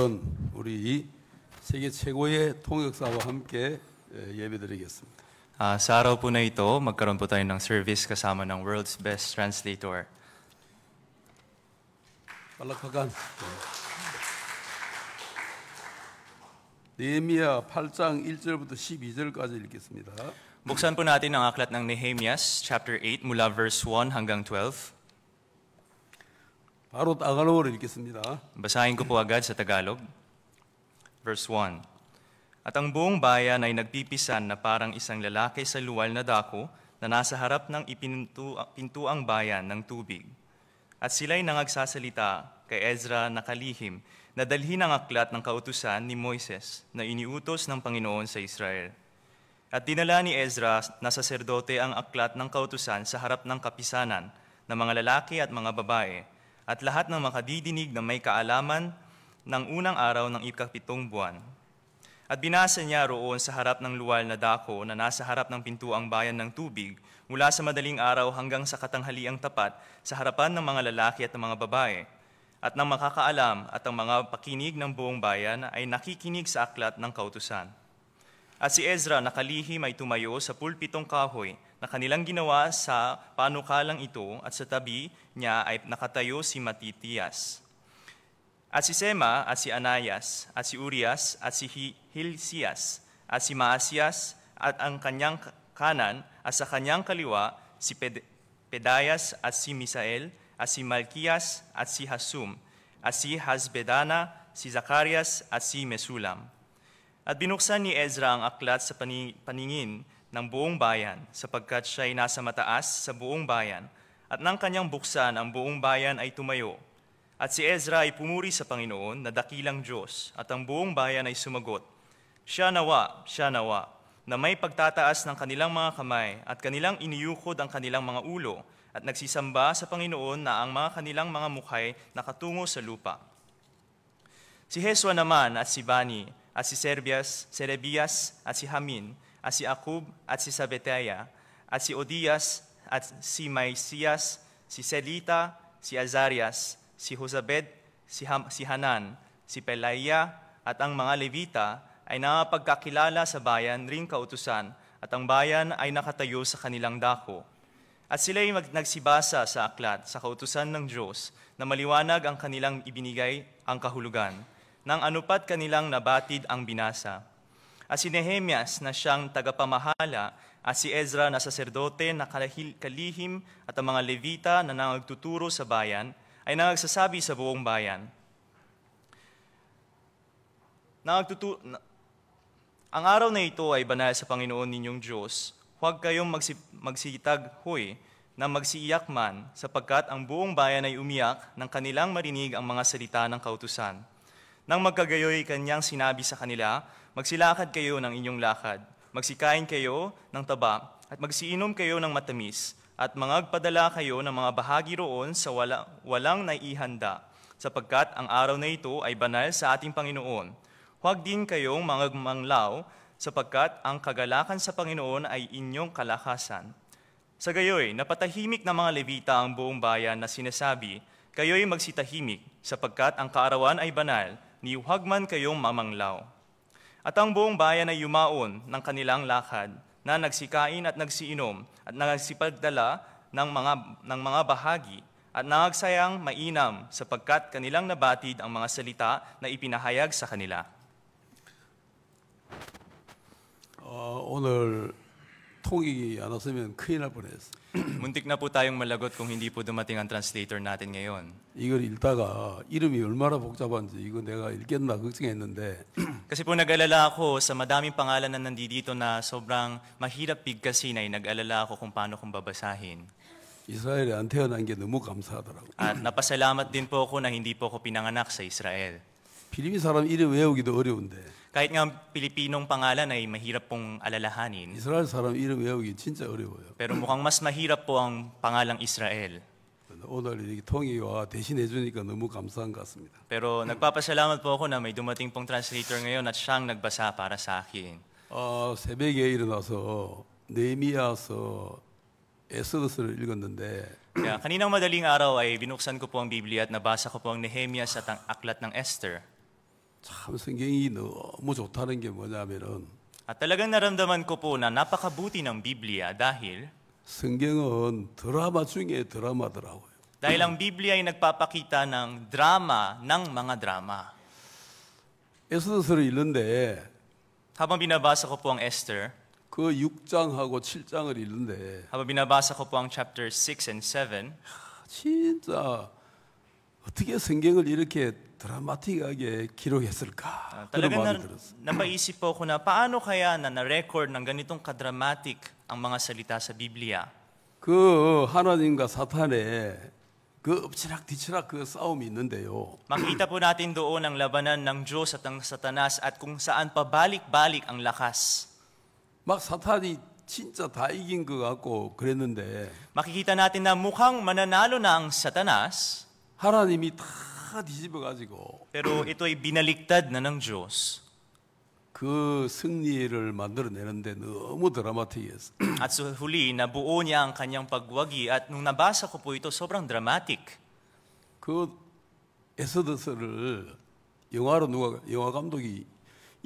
우선 우리 세계 최고의 통역사와 함께 예배드리겠습니다. Uh, sa araw po na ito, magkaroon po tayo ng service kasama ng world's best translator. palakpakan. 네헤미야 8장 1절부터 12절까지 읽겠습니다. Buksan po natin ang aklat ng Nehemias chapter 8 mula verse 1 hanggang 12. 바로 아가로를 읽겠습니다. Basahin ko po agad sa Tagalog. Verse 1. At ang buong bayan ay nagpipisan na parang isang lalaki sa luwal na dako na nasa harap ng ipintuang bayan ng tubig. At sila'y nangagsasalita kay Ezra na kalihim na dalhin ang aklat ng kautusan ni Moises na iniutos ng Panginoon sa Israel. At dinala ni Ezra na saserdote ang aklat ng kautusan sa harap ng kapisanan ng mga lalaki at mga babae at lahat ng makadidinig na may kaalaman ng unang araw ng ikapitong buwan. At binasa niya roon sa harap ng luwal na dako na nasa harap ng pintuang bayan ng tubig mula sa madaling araw hanggang sa katanghaliang tapat sa harapan ng mga lalaki at ng mga babae. At ng makakaalam at ang mga pakinig ng buong bayan ay nakikinig sa aklat ng kautusan. At si Ezra nakalihim ay tumayo sa pulpitong kahoy na kanilang ginawa sa panukalang ito at sa tabi niya ay nakatayo si Matitias. At si Sema at si Anayas at si Urias at si Hilsias at si Maasias at ang kanyang kanan at sa kanyang kaliwa si Ped Pedayas at si Misael at si Malkias at si Hasum at si Hasbedana, si Zacarias at si Mesulam. At binuksan ni Ezra ang aklat sa paningin ng buong bayan, sapagkat siya'y nasa mataas sa buong bayan, at nang kanyang buksan, ang buong bayan ay tumayo. At si Ezra ay pumuri sa Panginoon na dakilang Diyos, at ang buong bayan ay sumagot, Siya nawa, siya nawa, na may pagtataas ng kanilang mga kamay at kanilang iniyukod ang kanilang mga ulo, at nagsisamba sa Panginoon na ang mga kanilang mga mukhay nakatungo sa lupa. Si Heswa naman at si Bani at si Serbias, Serebias at si Hamin at si Akub at si Sabetaya, at si Odias at si Maisias, si Selita, si Azarias, si Huzabed, si, Ham, si Hanan, si Pelaya, at ang mga Levita ay napagkakilala sa bayan ring kautusan at ang bayan ay nakatayo sa kanilang dako. At sila ay mag- nagsibasa sa aklat sa kautusan ng Diyos na maliwanag ang kanilang ibinigay ang kahulugan, nang anupat kanilang nabatid ang binasa at si Nehemias na siyang tagapamahala, at si Ezra na saserdote na kalihim at ang mga Levita na nangagtuturo sa bayan, ay nangagsasabi sa buong bayan. Nangagtutu- ang araw na ito ay banal sa Panginoon ninyong Diyos. Huwag kayong magsi- magsitag huy na magsiiyak man sapagkat ang buong bayan ay umiyak nang kanilang marinig ang mga salita ng kautusan. Nang magkagayoy kanyang sinabi sa kanila, Magsilakad kayo ng inyong lakad, magsikain kayo ng taba, at magsiinom kayo ng matamis, at mangagpadala kayo ng mga bahagi roon sa wala, walang naihanda, sapagkat ang araw na ito ay banal sa ating Panginoon. Huwag din kayong mangagmanglaw, sapagkat ang kagalakan sa Panginoon ay inyong kalakasan. Sa gayoy, napatahimik ng mga Levita ang buong bayan na sinasabi, Kayo'y magsitahimik, sapagkat ang kaarawan ay banal, ni huwag man kayong mamanglaw. At ang buong bayan ay yumaon ng kanilang lakad na nagsikain at nagsiinom at nagsipagdala ng mga, ng mga bahagi at nangagsayang mainam sapagkat kanilang nabatid ang mga salita na ipinahayag sa kanila. Uh, 오늘 통역이 안 왔으면 큰일 날 뻔했어. Muntik na po tayong malagot kung hindi po dumating ang translator natin ngayon. 이걸 읽다가 이름이 얼마나 복잡한지 이거 내가 읽겠나 걱정했는데 Kasi po nag-alala ako sa madaming pangalan na nandito na sobrang mahirap bigkasin ay nag-alala ako kung paano kong babasahin. 이스라엘에 안 태어난 게 너무 감사하더라고. At napasalamat din po ako na hindi po ako pinanganak sa Israel. 필리핀 사람 이름 외우기도 어려운데 kahit nga Pilipinong pangalan ay mahirap pong alalahanin. 이스라엘 사람 이름 외우기 진짜 어려워요. Pero mukhang mas mahirap po ang pangalang Israel. 오늘 이렇게 통일와 대신해 주니까 너무 감사한 것 같습니다. Pero nagpapasalamat po ako na may dumating pong translator ngayon at siyang nagbasa para sa akin. 어, 새벽에 일어나서 네미야서 에스더스를 읽었는데 Kaya kaninang madaling araw ay binuksan ko po ang Biblia at nabasa ko po ang Nehemiah sa ang aklat ng Esther. 참 성경이 너무 좋다는 게 뭐냐면은 At talagang naramdaman ko po na napakabuti ng Biblia dahil 성경은 드라마 중에 드라마더라고요. Dahil ang Biblia ay nagpapakita ng drama ng mga drama. 에스더서를 읽는데 habang binabasa ko po ang Esther 그 6장하고 7장을 읽는데 habang binabasa ko po ang chapter 6 and 7 진짜 어떻게 성경을 이렇게 dramatic하게 기록했을까? Uh, talagang na, napaisip po 파아노 카야 paano kaya 낭 na-record ng ganitong kadramatic ang mga salita sa Biblia? 그 하나님과 사탄의 그 뒤치락 그 싸움이 있는데요. Makita po natin doon ang labanan ng Diyos at ng Satanas at kung saan pabalik-balik ang lakas. 막 사탄이 진짜 다 이긴 것 같고 그랬는데. Makikita natin na mukhang mananalo na ang Satanas. 하나님이 다다 뒤집어 가지고 pero ito ay binaliktad na ng Diyos. 그 승리를 만들어내는데 너무 드라마틱했어. At sa huli, nabuo niya ang kanyang pagwagi at nung nabasa ko po ito, sobrang dramatic. 그 에서드서를 영화로 누가 영화 감독이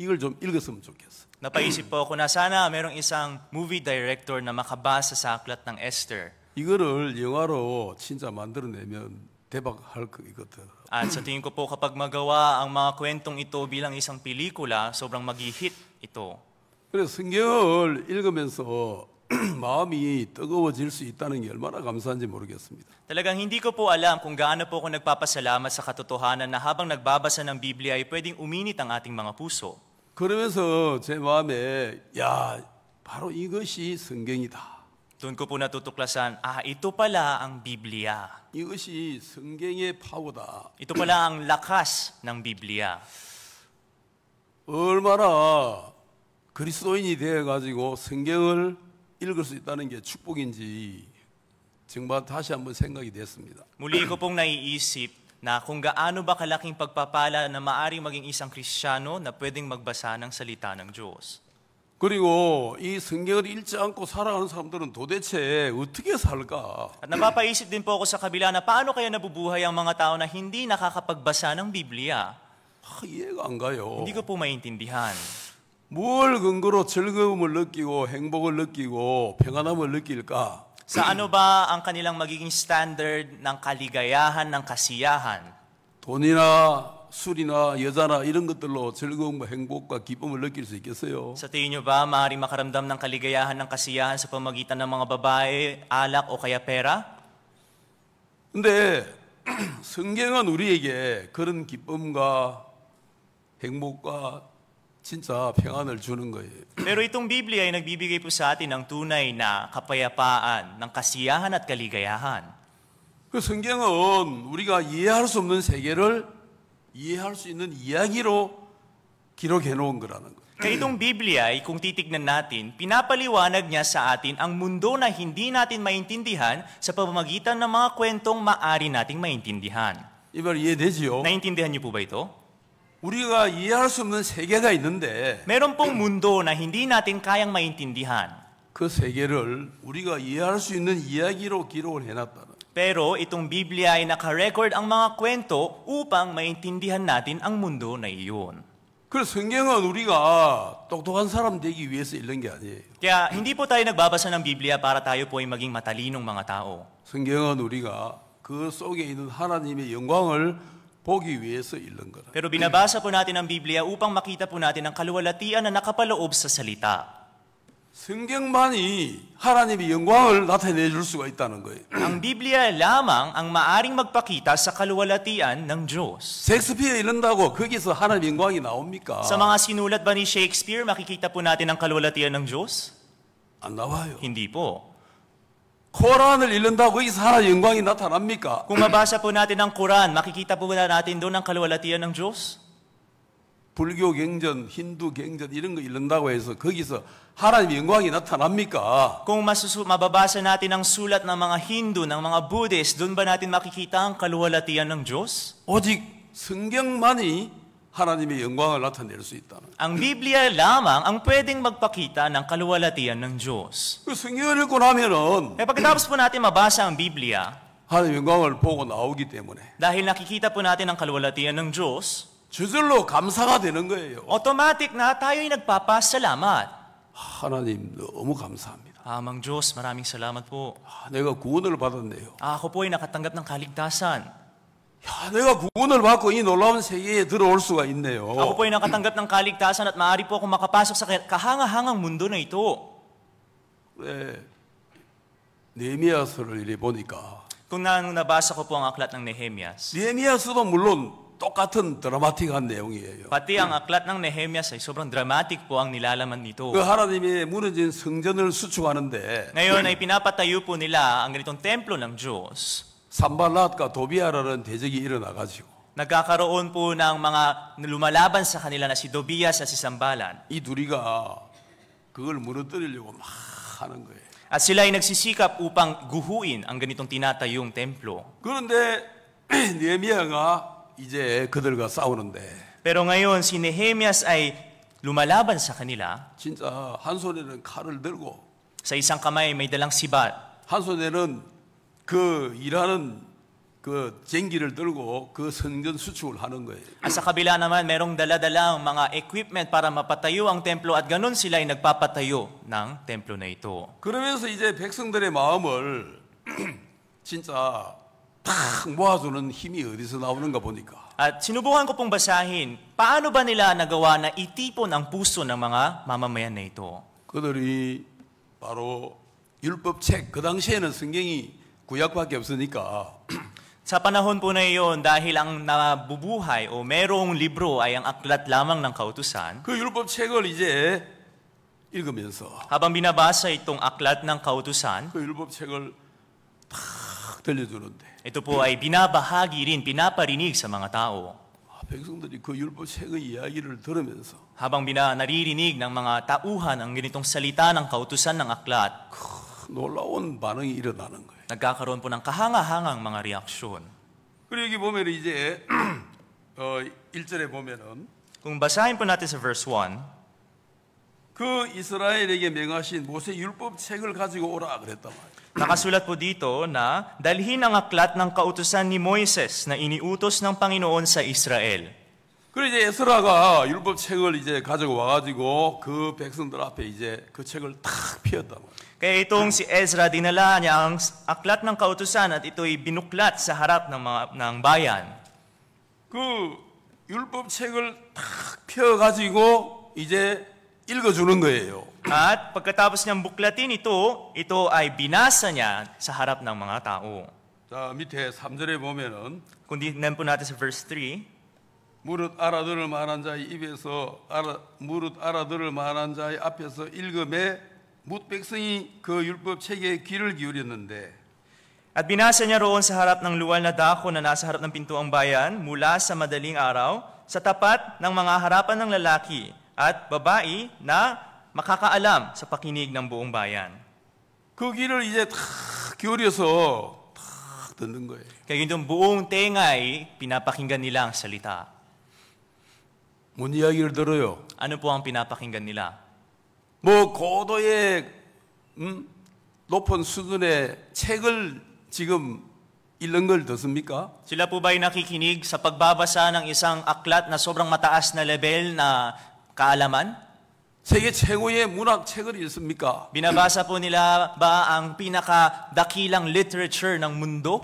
이걸 좀 읽었으면 좋겠어. Napaisip po ako na sana merong isang movie director na makabasa sa aklat ng Esther. 이거를 영화로 진짜 만들어내면 대박 할 거거든. At sa tingin ko po kapag magawa ang mga kwentong ito bilang isang pelikula, sobrang magihit ito. 그래서 성경을 읽으면서 마음이 뜨거워질 수 있다는 게 얼마나 감사한지 모르겠습니다. Talagang hindi ko po alam kung gaano po ako nagpapasalamat sa katotohanan na habang nagbabasa ng Biblia ay pwedeng uminit ang ating mga puso. 그러면서 제 마음에 야 바로 이것이 성경이다. Doon ko po natutuklasan, ah, ito pala ang Biblia. Ito pala ang lakas ng Biblia. 얼마나 그리스도인이 되어 가지고 성경을 읽을 수 있다는 게 축복인지 정말 다시 한번 생각이 됐습니다. Muli ko pong naiisip na kung gaano ba kalaking pagpapala na maaring maging isang Kristiyano na pwedeng magbasa ng salita ng Diyos. 그리고 이 성경을 읽지 않고 살아가는 사람들은 도대체 어떻게 살까? At napapaisip din po ako sa kabila na paano kaya nabubuhay ang mga tao na hindi nakakapagbasa ng Biblia. 아, 이해가 안 가요. Hindi ko po maintindihan. 뭘 근거로 즐거움을 느끼고 행복을 느끼고 평안함을 느낄까? Sa ano ba ang kanilang magiging standard ng kaligayahan, ng kasiyahan? 돈이나 술이나 여자나 이런 것들로 즐거움과 행복과 기쁨을 느낄 수 있겠어요? Sa tingin nyo ba, maaaring makaramdam ng kaligayahan ng kasiyahan sa pamagitan ng mga babae, alak o kaya pera? 근데 성경은 우리에게 그런 기쁨과 행복과 진짜 평안을 주는 거예요. Pero itong Biblia ay nagbibigay po sa atin ng tunay na kapayapaan, ng kasiyahan at kaligayahan. 그 성경은 우리가 이해할 수 없는 세계를 이해할 수 있는 이야기로 기록해 놓은 거라는 거예요. Kaya itong Biblia ay kung titignan natin, pinapaliwanag niya sa atin ang mundo na hindi natin maintindihan sa pamamagitan ng mga kwentong maari nating maintindihan. 이말 이해되지요? Naintindihan niyo po ba ito? 우리가 이해할 수 없는 세계가 있는데 Meron pong mundo na hindi natin kayang maintindihan. 그 세계를 우리가 이해할 수 있는 이야기로 기록을 해놨다는 Pero itong Biblia ay nakarecord ang mga kwento upang maintindihan natin ang mundo na iyon. 그래서 성경은 우리가 똑똑한 사람 되기 위해서 읽는 게 아니에요. Kaya hindi po tayo nagbabasa ng Biblia para tayo po ay maging matalinong mga tao. 성경은 우리가 그 속에 있는 하나님의 영광을 보기 위해서 읽는 거라. Pero binabasa po natin ang Biblia upang makita po natin ang kaluwalhatian na nakapaloob sa salita. 성경만이 하나님의 영광을 나타내 줄 수가 있다는 거예요. Ang Biblia lamang ang maaring magpakita sa kaluwalhatian ng Diyos. 셰익스피어 이런다고 거기서 하나님의 영광이 나옵니까? Sa mga sinulat ba ni Shakespeare makikita po natin ang kaluwalhatian ng Diyos? 안 나와요. Hindi po. 코란을 읽는다고 이 사람 영광이 나타납니까? Kung mabasa po natin ang Quran, makikita po ba natin doon ang kaluwalhatian ng Diyos? 불교 경전, 힌두 경전 이런 거 읽는다고 해서 거기서 하나님 영광이 나타납니까? Kung masusu, mababasa natin ang sulat ng mga Hindu, ng mga Buddhist, doon ba natin makikita ang kaluwalhatian ng Diyos? 오직 성경만이 하나님의 영광을 나타낼 수 있다. Ang Biblia lamang ang pwedeng magpakita ng kaluwalhatian ng Diyos. 그 성경을 읽고 나면은 Eh pagkatapos po natin mabasa ang Biblia, 하나님의 영광을 보고 나오기 때문에 dahil nakikita po natin ang kaluwalhatian ng Diyos, 저절로 감사가 되는 거예요. Automatic na tayo'y nagpapasalamat. 하나님 너무 감사합니다. Amang Diyos, maraming salamat po. 아, 내가 구원을 받았네요. Ako po ay nakatanggap ng kaligtasan. 야, 내가 구원을 받고 이 놀라운 세계에 들어올 수가 있네요. Ako po ay nakatanggap ng kaligtasan at maaari po akong makapasok sa kahangahangang mundo na ito. 네, 네미야서를 보니까. Kung nang nabasa ko po ang aklat ng Nehemias. 네미야서도 물론 똑같은 드라마틱한 내용이에요. Pati ang aklat ng Nehemiah ay sobrang dramatic po ang nilalaman nito. 그 하나님이 무너진 성전을 수축하는데 Ngayon ay pinapatayo po nila ang ganitong templo ng Diyos. 산발랏과 도비아라는 대적이 일어나 가지고 nagkakaroon po ng mga lumalaban sa kanila na si Dobias at si Sambalan. 이 둘이가 그걸 무너뜨리려고 막 하는 거예요. At sila ay nagsisikap upang guhuin ang ganitong tinatayong templo. 그런데 느헤미야가 이제 그들과 싸우는데 Pero ngayon si Nehemias ay lumalaban sa kanila. 진짜 한 손에는 칼을 들고 Sa isang kamay may dalang sibat. 한 손에는 그 일하는 그 쟁기를 들고 그 성전 수축을 하는 거예요. At sa kabila naman merong dala-dala ang mga equipment para mapatayo ang templo at ganun sila ay nagpapatayo ng templo na ito. 그러면서 이제 백성들의 마음을 진짜 탁 모아주는 힘이 어디서 나오는가 보니까. At sinubukan ko pong basahin, paano ba nila nagawa na itipon ang puso ng mga mamamayan na ito? 그들이 바로 율법책 그 당시에는 성경이 구약밖에 없으니까 Sa panahon po na iyon, dahil ang nabubuhay o merong libro ay ang aklat lamang ng kautusan, 그 율법책을 이제 읽으면서 habang binabasa itong aklat ng kautusan, 그 율법책을 탁 들려주는데 Ito po ay binabahagi rin, pinaparinig sa mga tao. 백성들이 그 율법 책의 이야기를 들으면서 habang bina naririnig ng mga tauhan ang ganitong salita ng kautusan ng aklat, 놀라운 반응이 일어나는 거예요. nagkakaroon po ng kahanga-hangang mga reaksyon. 그리고 여기 보면 이제 어 1절에 보면은 kung basahin po natin sa verse 1, 그 이스라엘에게 명하신 모세 율법 책을 가지고 오라 그랬단 말이에요. Nakasulat po dito na dalhin ang aklat ng kautusan ni Moises na iniutos ng Panginoon sa Israel. 그리고 이제 에스라가 율법 책을 이제 가지고 와가지고 그 백성들 앞에 이제 그 책을 탁 피웠단 말이에요. Kaya itong si Ezra dinala niya ang aklat ng kautusan at ito'y binuklat sa harap ng mga, ng bayan. 그 율법 책을 탁 펴가지고 이제 읽어주는 거예요. At pagkatapos niyang buklatin ito, ito ay binasa niya sa harap ng mga tao. Sa 밑에 3절에 보면은 Kung tingnan po natin sa verse 3, 무릇 aradul 만한 자의 입에서 알아, 무릇 알아들을 만한 자의 앞에서 읽음에 뭇 백성이 그 율법 책에 귀를 기울였는데 At binasa niya roon sa harap ng luwal na dako na nasa harap ng pintuang bayan mula sa madaling araw sa tapat ng mga harapan ng lalaki at babae na makakaalam sa pakinig ng buong bayan. 그 귀를 이제 탁 기울여서 탁 듣는 거예요. Kaya yung buong tengay, pinapakinggan nila ang salita. 뭔 이야기를 들어요? Ano po ang pinapakinggan nila? 뭐 고도의 음, 높은 수준의 책을 지금 읽는 걸 듣습니까? Sila po ba'y nakikinig sa pagbabasa ng isang aklat na sobrang mataas na level na kaalaman? 세계 최고의 문학 책을 읽습니까? Binabasa po nila ba ang pinakadakilang literature ng mundo?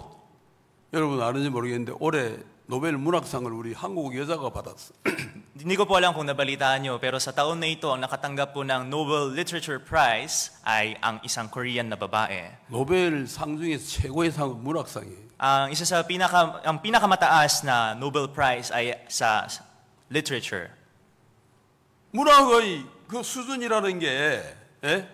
여러분 아는지 모르겠는데 올해 노벨 문학상을 우리 한국 여자가 받았어. Hindi ko po alam kung nabalitaan nyo, pero sa taon na ito, ang nakatanggap po ng Nobel Literature Prize ay ang isang Korean na babae. Nobel 상 중에 최고의 상 문학상이에요. Ang isa sa pinaka, ang pinakamataas na Nobel Prize ay sa literature. 문학의 그 수준이라는 게 예?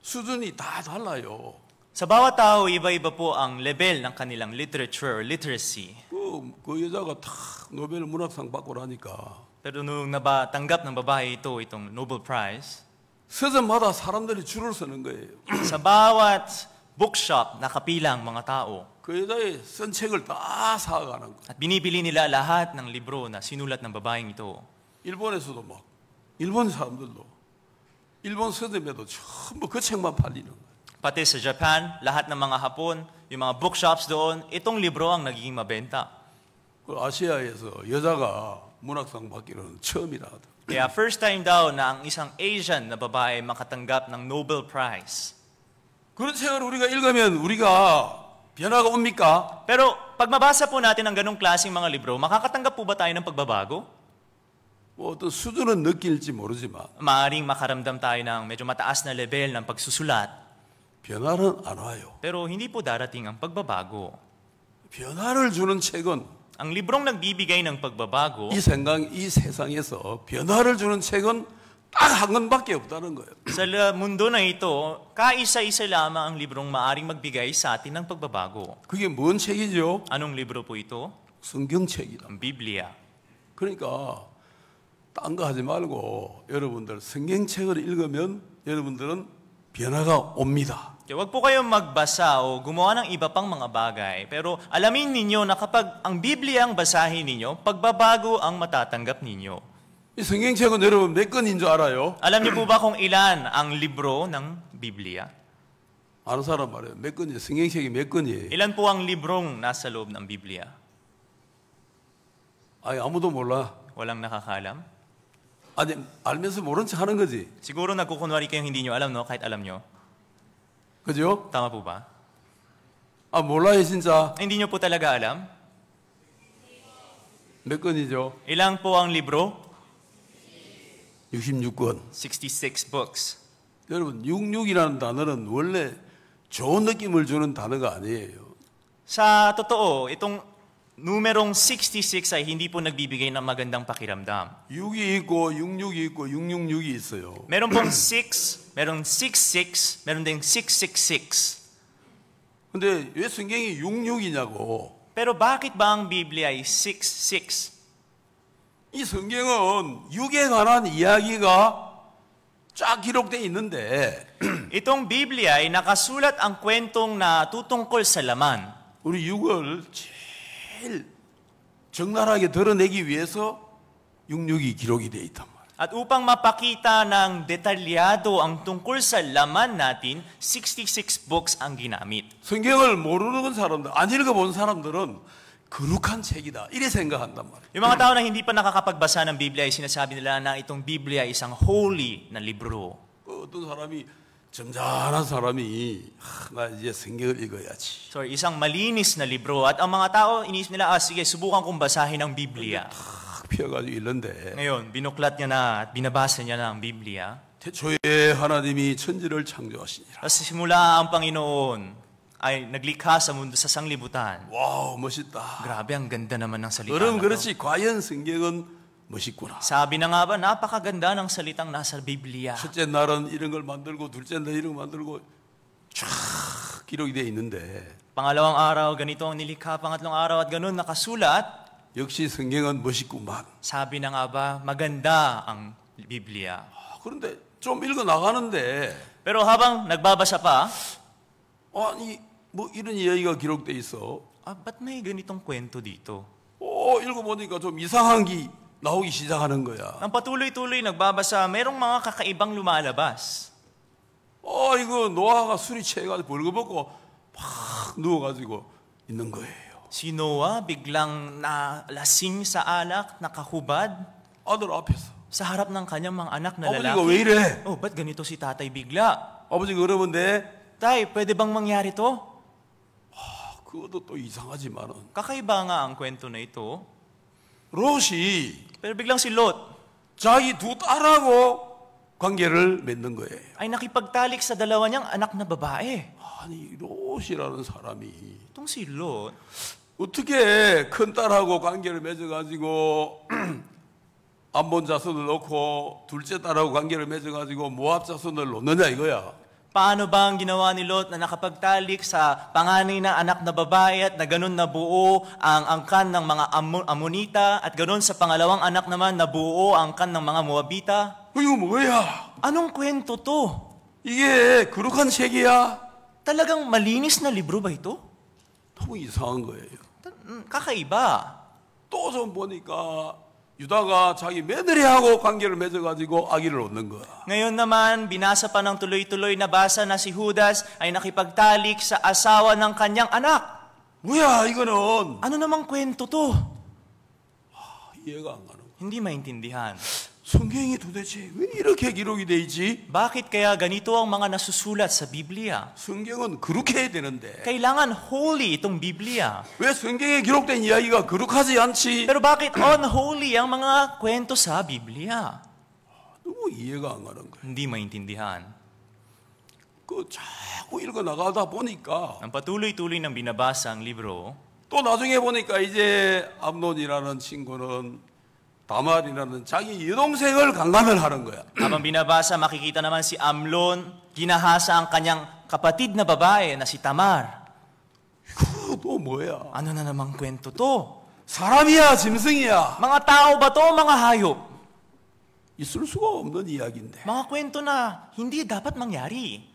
수준이 다 달라요. Sa bawat tao, iba-iba po ang level ng kanilang literature or literacy. 그, 그 여자가 탁 노벨 문학상 받고 나니까 Pero nung nabatanggap ng babae ito, itong Nobel Prize, 서점마다 사람들이 줄을 서는 거예요. sa bawat bookshop, nakapila ang mga tao. 그 여자의 쓴 책을 다 사가는 거. At binibili nila lahat ng libro na sinulat ng babaeng ito. 일본에서도 막 일본 사람들도 일본 서점에도 전부 그 책만 팔리는 거예요. Pati sa Japan, lahat ng mga Hapon, yung mga bookshops doon, itong libro ang nagiging mabenta. 그 아시아에서 여자가 문학상 받기로는 처음이라 Kaya yeah, first time daw na ang isang Asian na babae makatanggap ng Nobel Prize. 그런 책을 우리가 읽으면 우리가 변화가 옵니까? Pero pag mabasa po natin ang ganong klaseng mga libro, makakatanggap po ba tayo ng pagbabago? 뭐 어떤 수준은 느낄지 모르지만 maaring makaramdam tayo ng medyo mataas na level ng pagsusulat. 변화는 안 와요. Pero hindi po darating ang pagbabago. 변화를 주는 책은 Ang librong nagbibigay ng pagbabago 이 생각 이 세상에서 변화를 주는 책은 딱한 권밖에 없다는 거예요. sa la- mundo na ito, kaisa-isa lamang ang librong maaring magbigay sa atin ng pagbabago. 그게 뭔 책이죠? Anong libro po ito? 성경책이다. Ang Biblia. 그러니까 딴거 하지 말고 여러분들 성경책을 읽으면 여러분들은 변화가 옵니다. Huwag po kayong magbasa o gumawa ng iba pang mga bagay. Pero alamin ninyo na kapag ang Biblia ang basahin ninyo, pagbabago ang matatanggap ninyo. 이 성경책은 여러분 몇 권인 줄 알아요? Alam niyo po ba kung ilan ang libro ng Biblia? 아는 사람 말해요. 몇 권이에요? 성경책이 몇 권이에요? Ilan po ang librong nasa loob ng Biblia? 아니 아무도 몰라. Walang nakakalam? 아니, 알면서 모른 척 하는 거지. Siguro nagkukunwari kayong hindi nyo alam, no? Kahit alam nyo. 그죠? Tama po ba? 아, 몰라요, 진짜. Ay, hindi nyo po talaga alam? 몇 권이죠? Ilang po ang libro? 66권. 66 books. 여러분, 66이라는 단어는 원래 좋은 느낌을 주는 단어가 아니에요. Sa totoo, itong numerong 66 ay hindi po nagbibigay ng magandang pakiramdam. 6이 있고 66이 있고 666이 있어요. Meron pong 6, meron 66, meron ding 666. 근데 왜 성경이 66이냐고. Pero bakit ba ang Biblia ay 66? 이 성경은 6에 관한 이야기가 쫙 기록돼 있는데 itong Biblia ay nakasulat ang kwentong na tutungkol sa laman. 우리 6을 제일 적나라하게 드러내기 위해서 66이 기록이 돼 있단 말이에요. At upang mapakita ng detalyado ang tungkol sa laman natin, 66 books ang ginamit. 성경을 모르는 사람들, 안 읽어본 사람들은 거룩한 책이다. 이래 생각한단 말이에요. Yung mga tao na hindi pa nakakapagbasa ng Biblia, ay sinasabi nila na itong Biblia ay isang holy na libro. 어떤 사람이 점잖한 사람이 아, 나 이제 성경을 읽어야지. So isang malinis na libro at ang mga tao inisip nila, ah sige, subukan kong basahin ang Biblia. 탁 피어가지고 읽는데 Ngayon, binuklat niya na at binabasa niya na ang Biblia. 태초에 하나님이 천지를 창조하시니라. Tapos simula ang Panginoon ay naglikha sa mundo sa sanglibutan. 와우 멋있다. Grabe, ang ganda naman ng salita. 그럼 na to. 그렇지 과연 성경은 멋있구나. Sabi na nga ba, napakaganda ng salitang nasa Biblia. 첫째 날은 이런 걸 만들고 둘째 날 이런 걸 만들고 쫙 기록이 돼 있는데. Pangalawang araw ganito ang nilikha, pangatlong araw at ganun nakasulat. 역시 성경은 멋있구만. Sabi na nga ba, maganda ang Biblia. 아, 그런데 좀 읽어 나가는데. Pero habang nagbabasa pa, 아니 뭐 이런 이야기가 기록돼 있어. 아, ba't may ganitong kwento dito? 어, 읽어보니까 좀 이상한 게 나오기 시작하는 거야. Nang patuloy-tuloy nagbabasa, merong mga kakaibang lumalabas. 어, 이거 노아가 술이 취해가지고 벌거벗고 팍 누워가지고 있는 거예요. Si Noah biglang nalasing sa alak, nakahubad 아들 앞에서. sa harap ng kanyang mga anak na lalaki. lalaki. 왜 이래? Oh, ba't ganito si tatay bigla? 아버지가 그러는데 Tay, pwede bang mangyari to? 그것도 또 이상하지만은 Kakaiba nga ang kwento na ito. 롯이 Pero biglang si Lot 자기 두 딸하고 관계를 맺는 거예요. ay nakipagtalik sa dalawa niyang anak na babae. 아니 롯이라는 사람이 i t o 어떻게 큰 딸하고 관계를 맺어가지고 암몬 자손을 놓고 둘째 딸하고 관계를 맺어가지고 모압 자손을 놓느냐 이거야. Paano ba ang ginawa ni Lot na nakapagtalik sa panganay na anak na babae at na ganun nabuo ang angkan ng mga Amonita at ganun sa pangalawang anak naman nabuo ang angkan ng mga Moabita? Ano Anong kwento to? 이게 그룩한 segiya. Talagang malinis na libro ba ito? 너무 이상한 거예요. Ta- mm, Kakaiba. 또좀 유다가 자기 며느리하고 관계를 맺어가지고 아기를 얻는 거야. Ngayon naman, binasa pa ng tuloy-tuloy na basa na si Judas ay nakipagtalik sa asawa ng kanyang anak. 뭐야 이거는? Ano namang kwento to? 이해가 안 가는 거야. Hindi maintindihan. 성경이 도대체 왜 이렇게 기록이 돼 있지? Bakit kaya ganito ang mga nasusulat sa Biblia? 성경은 그렇게 해야 되는데. Kailangan holy itong Biblia. 왜 성경에 기록된 이야기가 그룩하지 않지? Pero bakit unholy ang mga kwento sa Biblia? 너무 이해가 안 가는 거야. Hindi maintindihan. 그 자꾸 읽어 나가다 보니까 ang patuloy-tuloy nang binabasa ang libro 또 나중에 보니까 이제 암론이라는 친구는 다말이라는 자기 여동생을 강간을 하는 거야. Habang binabasa, makikita naman si Amlon, ginahasa ang kanyang kapatid na babae na si Tamar. 또 뭐야? Ano na namang kwento to? 사람이야, 짐승이야. Mga tao ba to, mga hayop? 있을 수가 없는 이야기인데. Mga kwento na hindi dapat mangyari.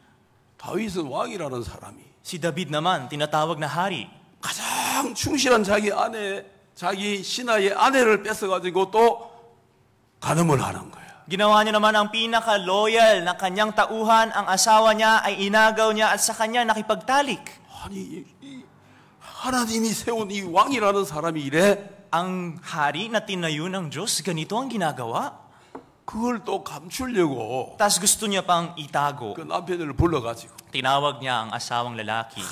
다윗은 왕이라는 사람이. Si David naman, tinatawag na hari. 가장 충실한 자기 아내 자기 신하의 아내를 뺏어가지고 또 가늠을 하는 거예요. Ginawa niya naman ang pinaka-loyal na kanyang tauhan, ang asawa niya ay inagaw niya at sa kanya nakipagtalik. 아니, 이, 하나님이 세운 이 왕이라는 사람이 이래? Ang hari na tinayo ng Diyos, ganito ang ginagawa? 그걸 또 감추려고 Tapos gusto niya pang itago. 그 남편을 불러가지고 Tinawag niya ang asawang lalaki.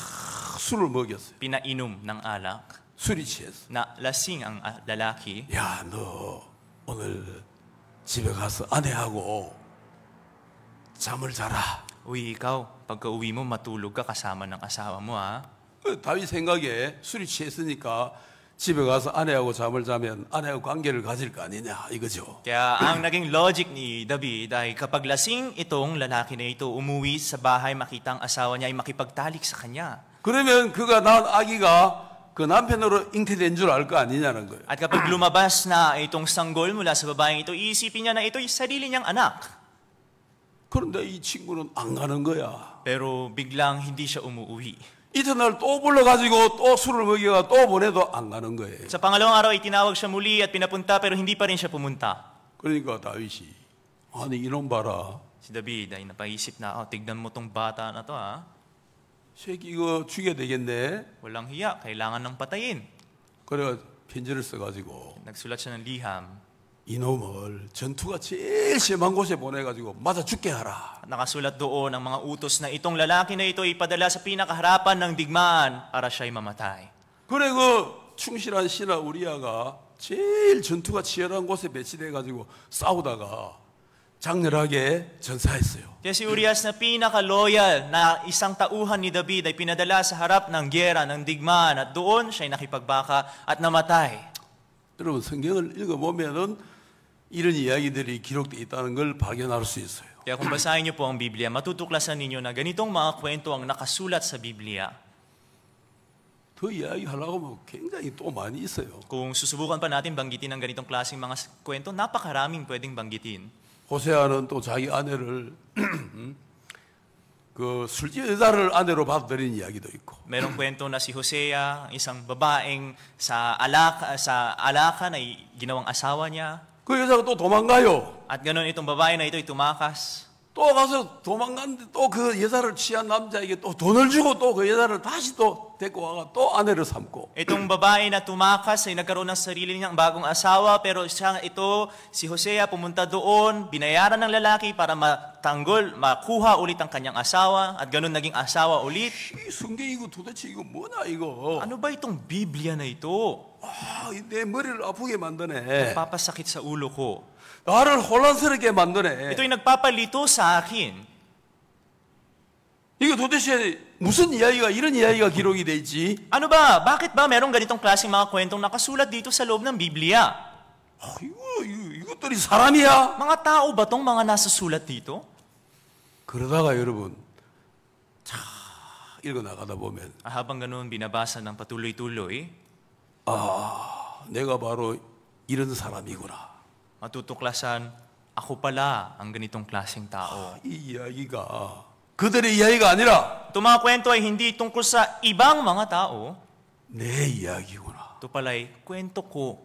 술을 먹였어요. Pinainom ng alak. 술이 취했어. 나 lasing ang lalaki. 야, 너 오늘 집에 가서 아내하고 잠을 자라. Uy, ikaw, pagka-uwi mo matulog ka kasama ng asawa mo ha. 다윗 생각에 술이 취했으니까 집에 가서 아내하고 잠을 자면 아내하고 관계를 가질 거 아니냐 이거죠. Kaya ang naging logic ni David ay kapag lasing itong lalaki na ito umuwi sa bahay makita ang asawa niya ay makipagtalik sa kanya. 그러면 그가 낳은 아기가 그 남편으로 잉태된 줄 알 거 아니냐는 거예요. At kapag lumabas na itong sanggol mula sa babaeng ito, iisipin niya na ito'y sarili niyang anak. 그런데 이 친구는 안 가는 거야. Pero biglang hindi siya umuwi. 이튿날 또 불러가지고 또 술을 먹여가 또 보내도 안 가는 거예요. Sa pangalawang araw, itinawag siya muli at pinapunta pero hindi pa rin siya pumunta. 그러니까 다윗이 아니 이놈 봐라. Si David ay napaisip na, oh, tignan mo tong bata na to ha. 새끼 이거 죽여야 되겠네. Walang hiya, kailangan ng patayin. 그래 편지를 써가지고 Nagsulat siya ng liham. 이놈을 전투가 제일 심한 곳에 보내가지고 맞아 죽게 하라. At Nakasulat doon ang mga utos na itong lalaki na ito ipadala sa pinakaharapan ng digmaan para siya'y mamatay. 그래 그 충실한 신하 우리아가 제일 전투가 치열한 곳에 배치돼가지고 싸우다가 장렬하게 전사했어요. Kaya si Urias na pinaka-loyal na isang tauhan ni David ay pinadala sa harap ng giyera, ng digmaan at doon siya'y nakipagbaka at namatay. 여러분 성경을 읽어보면은 이런 이야기들이 기록되어 있다는 걸 발견할 수 있어요. Kaya kung basahin niyo po ang Biblia, matutuklasan ninyo na ganitong mga kwento ang nakasulat sa Biblia. 더 이야기하려고 하면 굉장히 또 많이 있어요. Kung susubukan pa natin banggitin ang ganitong klaseng mga kwento, napakaraming pwedeng banggitin. 호세아는 또 자기 아내를 그 술집 여자를 아내로 받아들인 이야기도 있고. Merong kwento na si Hosea, isang babaeng sa alaka sa alaka na ginawang asawa niya. 그 여자가 또 도망가요. At ganun itong babae na ito ay tumakas. 또 가서 도망갔는데 또그 여자를 취한 남자에게 또 돈을 주고 또그 여자를 다시 또 데리고 와가 또 아내를 삼고. Itong babae na tumakas ay nagkaroon ng sarili niyang bagong asawa pero siya ito si Hosea pumunta doon, binayaran ng lalaki para matanggol, makuha ulit ang kanyang asawa at ganun naging asawa ulit. 이 성경 이거 도대체 이거 뭐냐 Ano ba itong Biblia na ito? 와, 내 머리를 아프게 만드네. Papasakit sa ulo ko. 나를 혼란스럽게 만드네. Ito'y nagpapalito sa akin. 이거 도대체 무슨 이야기가 이런 이야기가 기록이 돼 있지? Ano ba? Bakit ba merong ganitong klaseng mga kwentong nakasulat dito sa loob ng Biblia? 아, 이거, 이거 이것들이 사람이야? Mga tao ba tong mga nasa sulat dito? 그러다가 여러분 차 읽어 나가다 보면 habang ganoon binabasa ng patuloy-tuloy, 아, 내가 바로 이런 사람이구나. Matutuklasan, ako pala ang ganitong klaseng tao. 이 이야기가 그들의 이야기가 아니라 Ito mga kwento ay hindi tungkol sa ibang mga tao. 내 이야기구나. Ito pala kwento ko.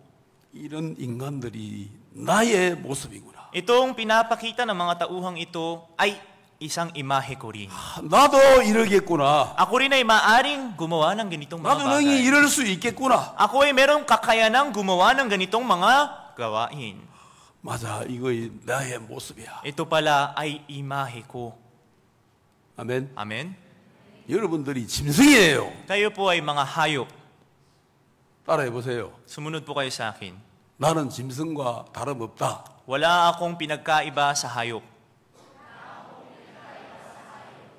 이런 인간들이 나의 모습이구나. Itong pinapakita ng mga tauhang ito ay isang imahe ko rin. 나도 이러겠구나. Ako rin ay maaring gumawa ng ganitong mga 나도 bagay. 능히 이럴 수 있겠구나. Ako ay merong kakayanang gumawa ng ganitong mga gawain. 맞아, 이거 나의 모습이야. Ito pala ay imahe ko. 아멘. 아멘. 여러분들이 짐승이에요. Kayo po ay mga hayop. 따라해 보세요. Sumunod po kayo sa akin. 나는 짐승과 다름없다. Wala akong pinagkaiba sa hayop.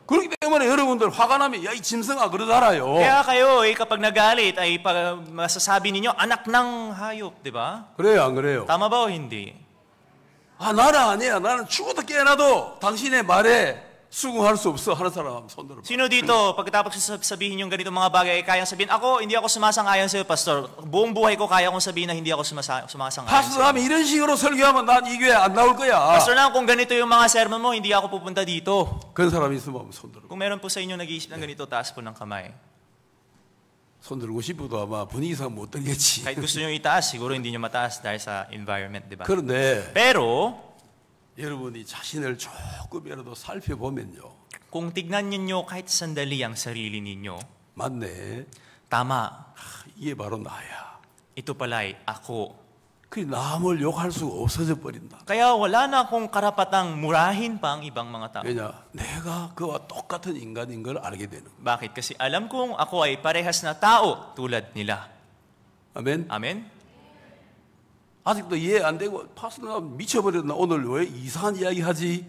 그렇기 때문에 여러분들 화가 나면 야 이 짐승아 그러지 않아요. Kaya kayo eh, kapag nagalit ay pag, masasabi ninyo anak ng hayop, di ba? 그래요 안 그래요? Tama ba o hindi? 아 나는 아니야. 나는 죽어도 깨어나도 당신의 말에 수긍할 수 없어 하는 사람 손 들어. Sino dito pagkatapos sabihin yung ganitong mga bagay kaya sabihin ako hindi ako sumasang-ayon sa pastor. Buong buhay ko kaya kong sabihin na hindi ako sumasang-ayon. Pastor 남 이런 식으로 설교하면 난이 교회 안 나올 Pastor 남 kung ganito yung mga sermon mo hindi ako pupunta dito. 그런 사람 있으면 손 들어. Kung meron po sa inyo nag-iisip ng ganito taas po ng kamay. 손 들고 싶어도 아마 분위기상 mo 들겠지. Kahit gusto niyo itaas siguro hindi niyo mataas dahil sa environment, di ba? pero 여러분이 자신을 조금이라도 살펴보면요. Kung tignan ninyo kahit sandali ang sarili ninyo. 맞네. Tama. 이게 바로 나야. Ito pala'y ako. 그 남을 욕할 수가 없어져 버린다. Kaya wala na akong karapatang murahin pa ang ibang mga tao. 왜냐? 내가 그와 똑같은 인간인 걸 알게 되는. Bakit? Kasi alam kong ako ay parehas na tao tulad nila. 아멘. 아멘. 아직도 이해 안 되고 파스터가 미쳐버렸나 오늘 왜 이상한 이야기 하지?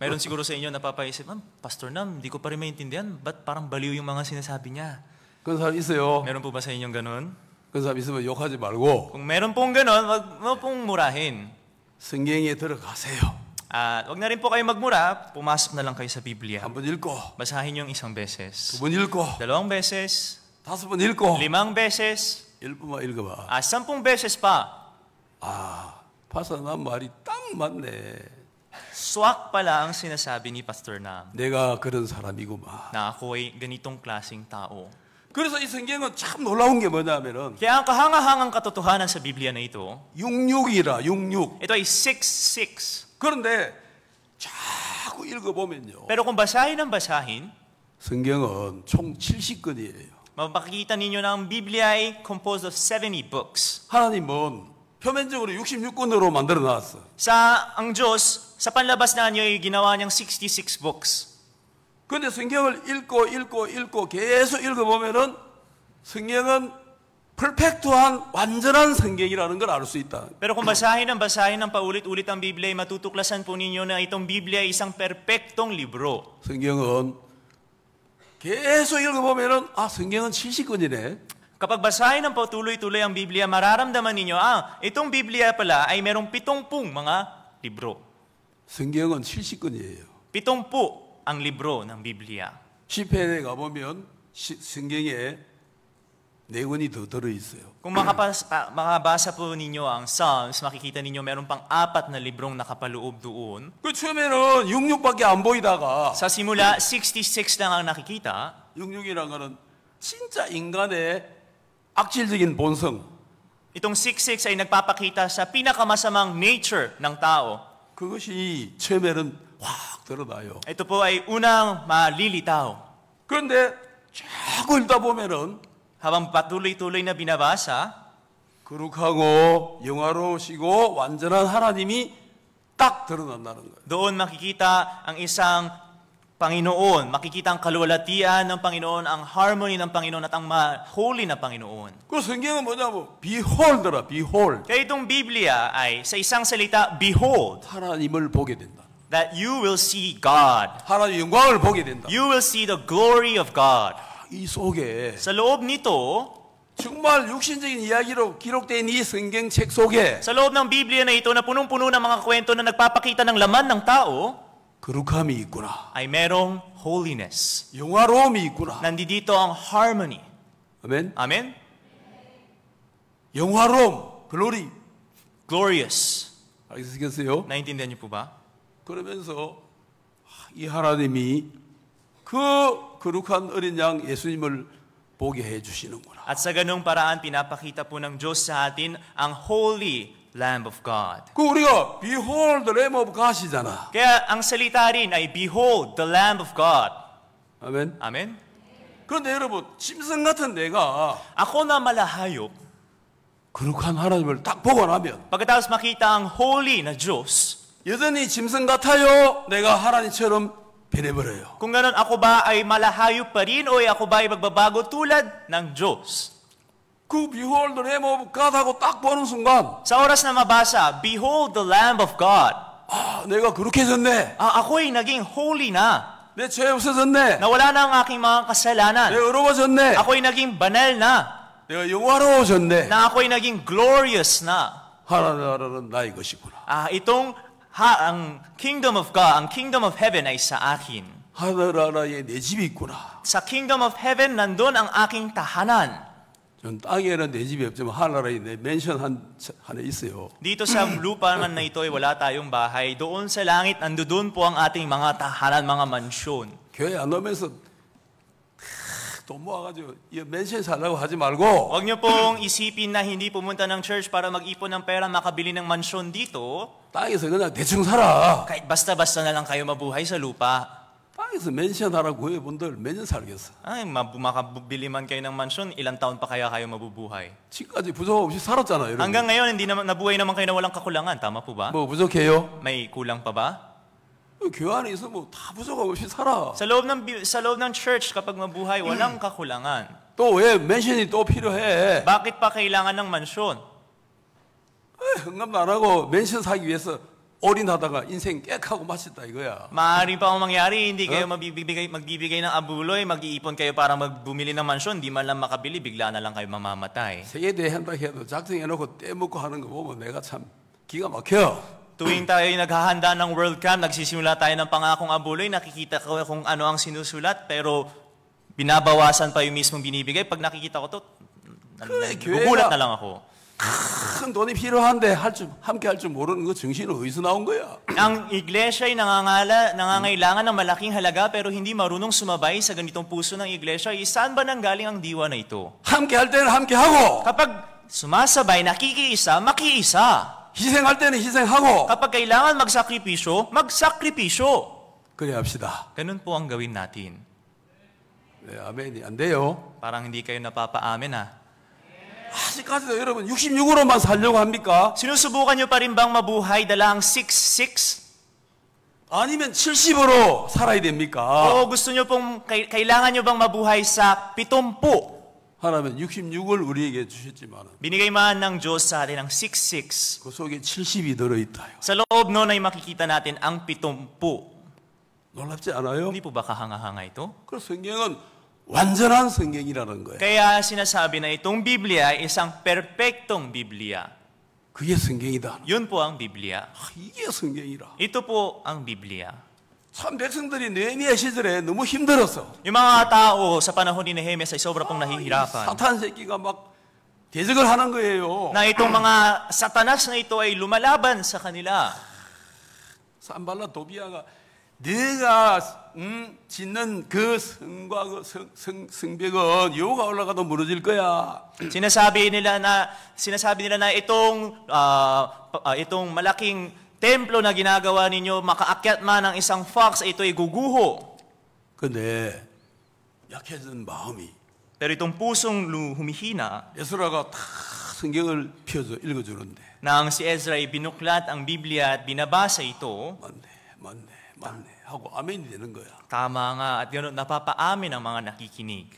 Meron siguro sa inyo napapaisip, ah, Pastor Nam, hindi ko pa rin maintindihan. Ba't parang baliw yung mga sinasabi niya? 그런 사람 있어요. Meron po ba sa inyong ganun? 그런 사람 있으면 욕하지 말고 Kung meron pong ganun, wag mo pong murahin. 성경에 들어가세요. At wag na rin po kayo magmura, pumasok na lang kayo sa Biblia. 한번 읽고 Basahin yung isang 두 beses, 번 읽고 dalawang beses, 다섯 번 읽고 limang beses, 일부만 읽어봐. at sampung beses pa. 아, 파사남 말이 딱 맞네. Swak pala ang sinasabi ni Pastor Nam. 내가 그런 사람이구만. Na ako ay ganitong klaseng tao. 그래서 이 성경은 참 놀라운 게 뭐냐면은 Kaya ang kahangahangang katotohanan sa Biblia na ito, 66이라 66. ito ay 6-6. 그런데 자꾸 읽어보면요. Pero kung basahin ang basahin, 성경은 총 70권이에요. mapakikita ninyo na ang Biblia ay composed of 70 books. 하나님은 표면적으로 66권으로 만들어 놨어. Sa ang Diyos sa panlabas na anyo ay ginawa niyang 66 books. 근데 성경을 읽고 읽고 읽고 계속 읽어 보면은 성경은 퍼펙트한 완전한 성경이라는 걸 알 수 있다. Pero kung basahin ang basahin ng paulit-ulit ang Biblia, matutuklasan po ninyo na itong Biblia ay isang perpektong libro. 성경은 계속 읽어 보면은 아 성경은 70권이네. Kapag basahin ng patuloy-tuloy ang Biblia, mararamdaman ninyo, ah, itong Biblia pala ay merong pitongpung mga libro. 성경은 70권이에요. pitongpu ang libro ng Biblia. 시편에 가보면 시, 성경에 네 권이 더 들어 있어요. Kung makapas, uh, ah, makabasa po ninyo ang Psalms, makikita ninyo meron pang apat na librong nakapaloob doon. 그 처음에는 66밖에 안 보이다가 Sa simula, 66 lang ang nakikita. 66이란 거는 진짜 인간의 악질적인 본성. Itong 6.6 ay nagpapakita sa pinakamasamang nature ng tao. 그것이 처음에는 확 드러나요. Ito po ay unang malilitaw. 그런데 자꾸 읽다 보면은 Habang patuloy-tuloy na binabasa, 거룩하고 영화로우시고 완전한 하나님이 딱 드러난다는 거예요. doon makikita ang isang Panginoon. Makikita ang kaluwalhatian ng Panginoon, ang harmony ng Panginoon at ang holy na Panginoon. 그 mo 뭐냐고 behold라 behold. Kaya itong Biblia ay sa isang salita behold 하나님을 보게 된다. That you will see God. 하나님 영광을 보게 된다. You will see the glory of God. 이 속에 sa loob nito 정말 육신적인 이야기로 기록된 이 성경책 속에 sa loob ng Biblia na ito na punong-puno ng mga kwento na nagpapakita ng laman ng tao 거룩함이 있구나. Ay merong holiness. 영화로움이 있구나. Nandito ang harmony. Amen. Amen. 영화로움, glory. Glorious. 알겠어요? 나인틴데니 부바. 그러면서 이 하나님이 그 거룩한 어린 양 예수님을 보게 해 주시는구나. At sa ganung paraan pinapakita po ng Diyos sa atin ang holy Lamb of God. 그 우리가 behold the Lamb of God이잖아. Kaya ang salita rin ay behold the Lamb of God. Amen. Amen. 그런데 여러분 짐승 같은 내가 ako na malahayop 그룩한 하나님을 딱 보고 나면 pagkatapos makita ang holy na Diyos 여전히 짐승 같아요 내가 하나님처럼 변해버려요. Kung ganun ako ba ay malahayop pa rin o ako ba ay magbabago tulad ng Diyos? 그 behold the lamb of God 하고 딱 보는 순간 Sa oras na mabasa, Behold the Lamb of God. 아 내가 그렇게 졌네 Ah, ako'y holy n 내죄 없어졌네 n w a l a na ang aking mga kasalanan. 내가 의로워졌네 Ako'y n banal n 내가 영화로워졌네 Na ako'y g l o r i o u s n 하나님 나의 것이구나 Ah, i t o kingdom of God, a kingdom of heaven ay sa a 하늘 하나에 내 집이 있구나 Sa kingdom of heaven, nandun ang aking tahanan. 전 땅에는 내 집이 없지만 하늘에있 맨션 한, 하나 있어요. Dito sa lupa man na ito ay wala tayong bahay. Doon sa langit, nandoon po ang ating mga tahanan, mga mansyon. 교회 안 오면서 돈 모아가지고 이 맨션 살라고 하지 말고 w a g niyo pong isipin na hindi pumunta ng church para mag-ipon ng pera makabili ng mansyon dito. 땅에서 그냥 대충 살아. Kahit basta-basta na lang kayo mabuhay sa lupa. 땅에서 맨션 하라 구해본들 몇년 살겠어? Ay, mab- m a k a n kayo ng mansion, ilang taon pa kaya kayo mabubuhay? 지금까지 부족 없이 살았잖아 여러분. n g a n g a y o n hindi naman, nabuhay naman kayo na walang kakulangan. Tama po ba? 뭐 부족해요? May kulang pa ba? 교회 안에 있으 뭐다 부족 없이 살아. s loob ng, sa loob ng church, kapag mabuhay, walang kakulangan. 또왜 맨션이 또 필요해? b k i t pa kailangan ng mansyon? 왜흥감안 하고 맨션 사기 위해서 올인하다가 인생 깨하고 맛있다 이거야. 말이 pa ang mangyari, hindi kayo mabibigay, magbibigay ng abuloy, eh. mag-iipon kayo para magbumili ng mansyon, di man lang makabili, bigla na lang kayo mamamatay. 세계 대한다 해도 작정해놓고 떼먹고 하는 거 보면 내가 참 기가 막혀. Tuwing tayo naghahanda ng World Cup, nagsisimula tayo ng pangakong abuloy, nakikita ko kung ano ang sinusulat, pero binabawasan pa yung mismong binibigay. Pag nakikita ko to, gugulat na lang ako. 같은 돈이 필요한데 할 함께 할 모르는 거 정신은 어디서 나온 거야? Ang iglesia nangangala, nangangailangan ng malaking halaga pero hindi marunong sumabay sa ganitong puso ng iglesia. Ay eh, saan ba nanggaling ang diwa na ito? 함께 할 때는 함께 하고 Kapag sumasabay, nakikiisa, makiisa. 희생할 때는 희생하고 Kapag kailangan magsakripisyo, magsakripisyo. 그래 합시다. Ganun po ang gawin natin. 네, 아멘이 안 Parang hindi kayo napapaamin ha. 아직까지도 여러분 66으로만 살려고 합니까? Sinusubukan nyo pa rin bang mabuhay dalang 66? 아니면 70으로 살아야 됩니까? O gusto nyo pong, kailangan nyo bang mabuhay sa 70? 하나님 66을 우리에게 주셨지만 binigay man ng Diyos sa atin ang 66. 그 속에 70이 들어 있다요. Sa loob noon ay makikita natin ang 70. 놀랍지 않아요? Hindi po ba kahanga-hanga ito? 그래서 성경은 완전한 성경이라는 거예요. Kaya sinasabi na itong Biblia ay isang perpektong Biblia. 그게 성경이다. Yun po ang Biblia. 아, 이게 성경이라. Ito po ang Biblia. 참 백성들이 느헤미야 시절에 너무 힘들었어. Yung mga tao sa panahon ni Nehemiah ay sobra pong nahihirapan. 사탄 새끼가 막 대적을 하는 거예요. Na itong mga satanas na ito ay lumalaban sa kanila. 산발라 도비아가 내가 음, 짓는 그 성과 그 성, 성, 성벽은 요가 올라가도 무너질 거야. s i n a nila na sinasabi nila na itong uh, uh, itong malaking templo na ginagawa ninyo makaakyat man n g isang fox ito y guguho. 근데 약해진 마음이 Pero itong pusong humihina 에스라가 다 성경을 펴서 읽어주는데. n si Ezra ay binuklat ang Biblia at binabasa ito. 맞네, 맞네. 맞네 하고 아멘이 되는 거야. Tama nga t yun, napapaamin ang mga nakikinig.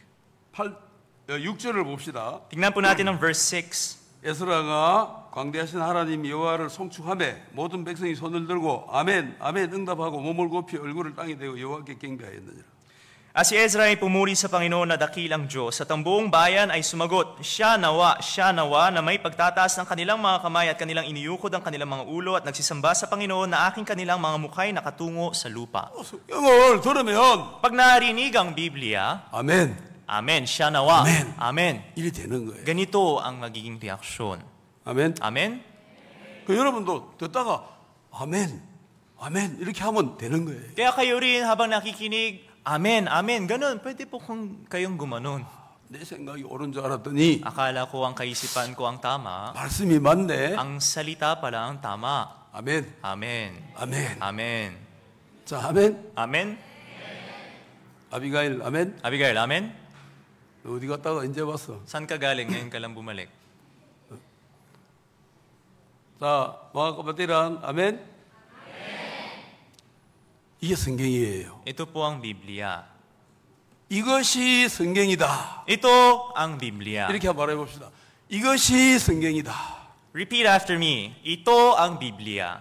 6절을 봅시다. Tingnan po natin ang verse 6. 에스라가 광대하신 하나님 여호와를 송축함에 모든 백성이 손을 들고 아멘 아멘 응답하고 몸을 굽히 얼굴을 땅에 대고 여호와께 경배하였느니라. As si Ezra ay pumuri sa Panginoon na dakilang Diyos sa ang bayan ay sumagot, Siya nawa, siya nawa na may pagtataas ng kanilang mga kamay at kanilang iniyukod ang kanilang mga ulo at nagsisamba sa Panginoon na aking kanilang mga mukhay nakatungo sa lupa. Oh, yun, turun Pag narinig ang Biblia, Amen. Amen, siya nawa. Amen. Amen. 이리 되는 거예요. Ganito ang magiging reaksyon. Amen. Amen? 그 여러분도 듣다가 Amen. Amen. 이렇게 하면 되는 거예요. Kaya kayo rin habang nakikinig, Amen, amen. Ganun, pwede po kung kayong gumanon. 내 생각이 옳은 줄 알았더니 Akala ko ang kaisipan ko ang tama. 말씀이 맞네. Ang salita pala ang tama. Amen. Amen. Amen. Amen. 자, amen. Amen. Abigail, amen. Abigail, amen? 너 어디 갔다가 언제 왔어? Saan ka galing? Ngayon ka lang bumalik. 자, mga amen. 아멘. 이게 성경이에요. Esto poang Biblia. 이것이 성경이다. Esto ang Biblia. 이렇게 한번 말해 봅시다. 이것이 성경이다. Repeat after me. Ito ang Biblia.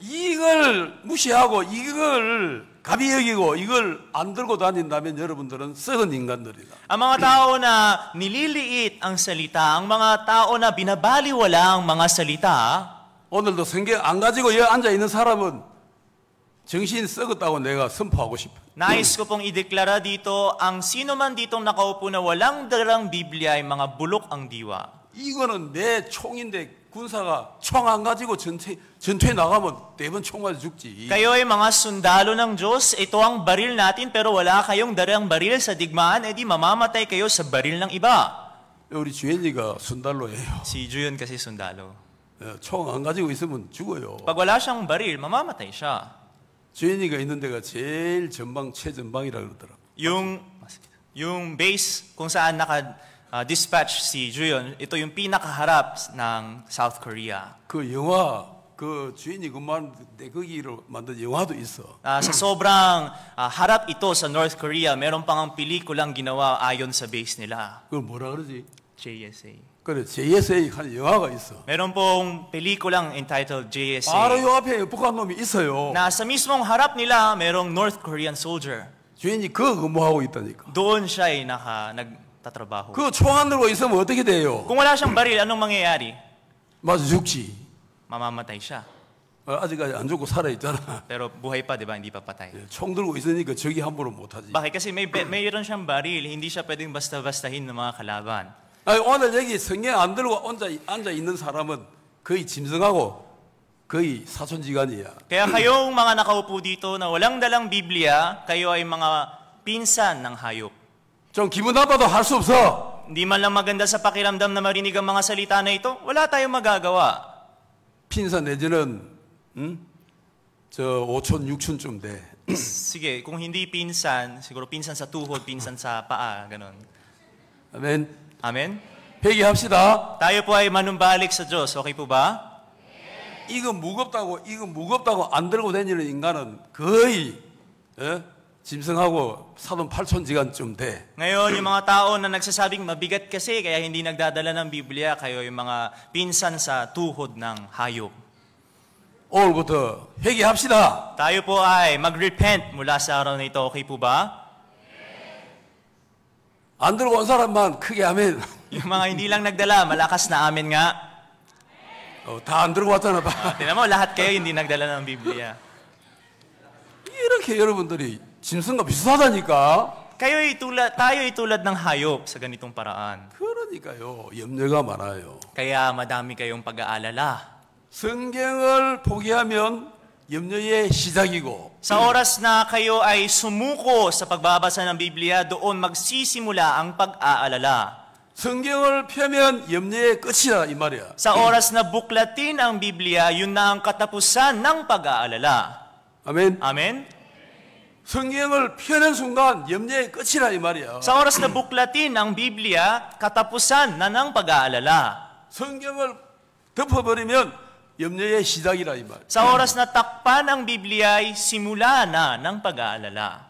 이걸 무시하고 이걸 가비 여기고 이걸 안 들고 다닌다면 여러분들은 썩은 인간들이다. Ang mga tao na nililiit ang salita, ang mga tao na binabaliwala ang mga salita, 오늘도 성경 안 가지고 여기 앉아 있는 사람은 정신이 썩었다고 내가 선포하고 싶어. Nais ko pong ideklara dito ang sino man ditong nakaupo na walang dalang Biblia ay mga bulok ang diwa. 이거는 내 총인데 군사가 총 안 가지고 전투 전투에 나가면 대번 총 맞아 죽지. Kayo ay mga sundalo ng Diyos. Ito ang baril natin pero wala kayong darang baril sa digmaan, edi mamamatay kayo sa baril ng iba. 우리 주현이가 순달로예요. Si Juyon kasi sundalo. 총안 가지고 있으면 죽어요. Pag wala siyang baril, mamamatay siya. 주인이가 있는 데가 제일 전방 최전방이라 그러더라고. Yung yung base kung saan naka uh, dispatch si Juyon, ito yung pinakaharap ng South Korea. 그 영화 그 주인이 그만 거기로 만든 영화도 있어. 아, sa sobrang uh, harap ito sa North Korea, meron pang ang pelikulang ginawa ayon sa base nila. 그 뭐라 그러지? JSA. 그래 JSA 하는 영화가 있어. Meron pong pelikulang entitled JSA. 바로 요 앞에 북한 놈이 있어요. Na sa mismong harap nila merong North Korean soldier. 주인이 그 근무하고 있다니까. Doon siya ay naka nagtatrabaho. 그총안 들고 있으면 어떻게 돼요? Kung wala siyang baril anong mangyayari? 맞아 죽지. Mamamatay siya. 아직까지 안 죽고 살아 있잖아. Pero buhay pa, 'di ba? Hindi pa patay. 예, 총 들고 있으니까 저기 함부로 못 하지. Bakit kasi may mayroon siyang baril, hindi siya pwedeng basta-bastahin ng mga kalaban. 아니, 오늘 여기 성경 안 들고 앉아, 앉아 있는 사람은 거의 짐승하고 거의 사촌지간이야. Kaya k mga nakaupo dito na walang dalang Biblia, kayo ay mga pinsan ng hayop. 좀 기분 나빠도 할 수 없어. h i n m a g a n d a sa pakiramdam na marinig ang mga salita na ito, wala tayong magagawa. 핀산 내지는 음? 저 5촌 6촌쯤 돼. Sige, kung hindi pinsan, s i g u r 아멘. 회개합시다. Tayo po ay manumbalik sa Diyos. Okay po ba? 이거 무겁다고 이거 무겁다고 안 들고 다니는 인간은 거의 예? 짐승하고 사돈 8천 지간쯤 돼. Ngayon, yung mga tao na nagsasabing mabigat kasi kaya hindi nagdadala ng Biblia, kayo yung mga pinsan sa tuhod ng hayop. 오늘부터 회개합시다. Tayo po ay mag-repent mula sa araw na ito. Okay po ba? 안 들고 온 사람만 크게 아멘. Yung mga hindi lang nagdala, malakas na amin nga. 어, 다안 들고 왔잖아. 봐. Tinan mo, lahat kayo hindi nagdala ng Biblia. 이렇게 여러분들이 짐승과 비슷하다니까. Kayo'y tulad, tayo'y tulad ng hayop sa ganitong paraan. 그러니까요. 염려가 많아요. Kaya madami kayong pag-aalala. 성경을 포기하면 염려의 시작이고 Sa oras na kayo ay sumuko sa pagbabasa ng Biblia, doon magsisimula ang pag-aalala. 성경을 펴면 염려의 끝이야 이 말이야. Sa oras na buklatin ang Biblia, yun na ang katapusan ng pag-aalala. Amen. Amen? 성경을 펴는 순간 염려의 끝이라 이 말이야. Sa oras na buklatin ang Biblia, katapusan na ng pag-aalala. 성경을 덮어버리면 염려의 시작이라 이 말. Sa oras na takpan ang Biblia ay simula na ng pag-aalala.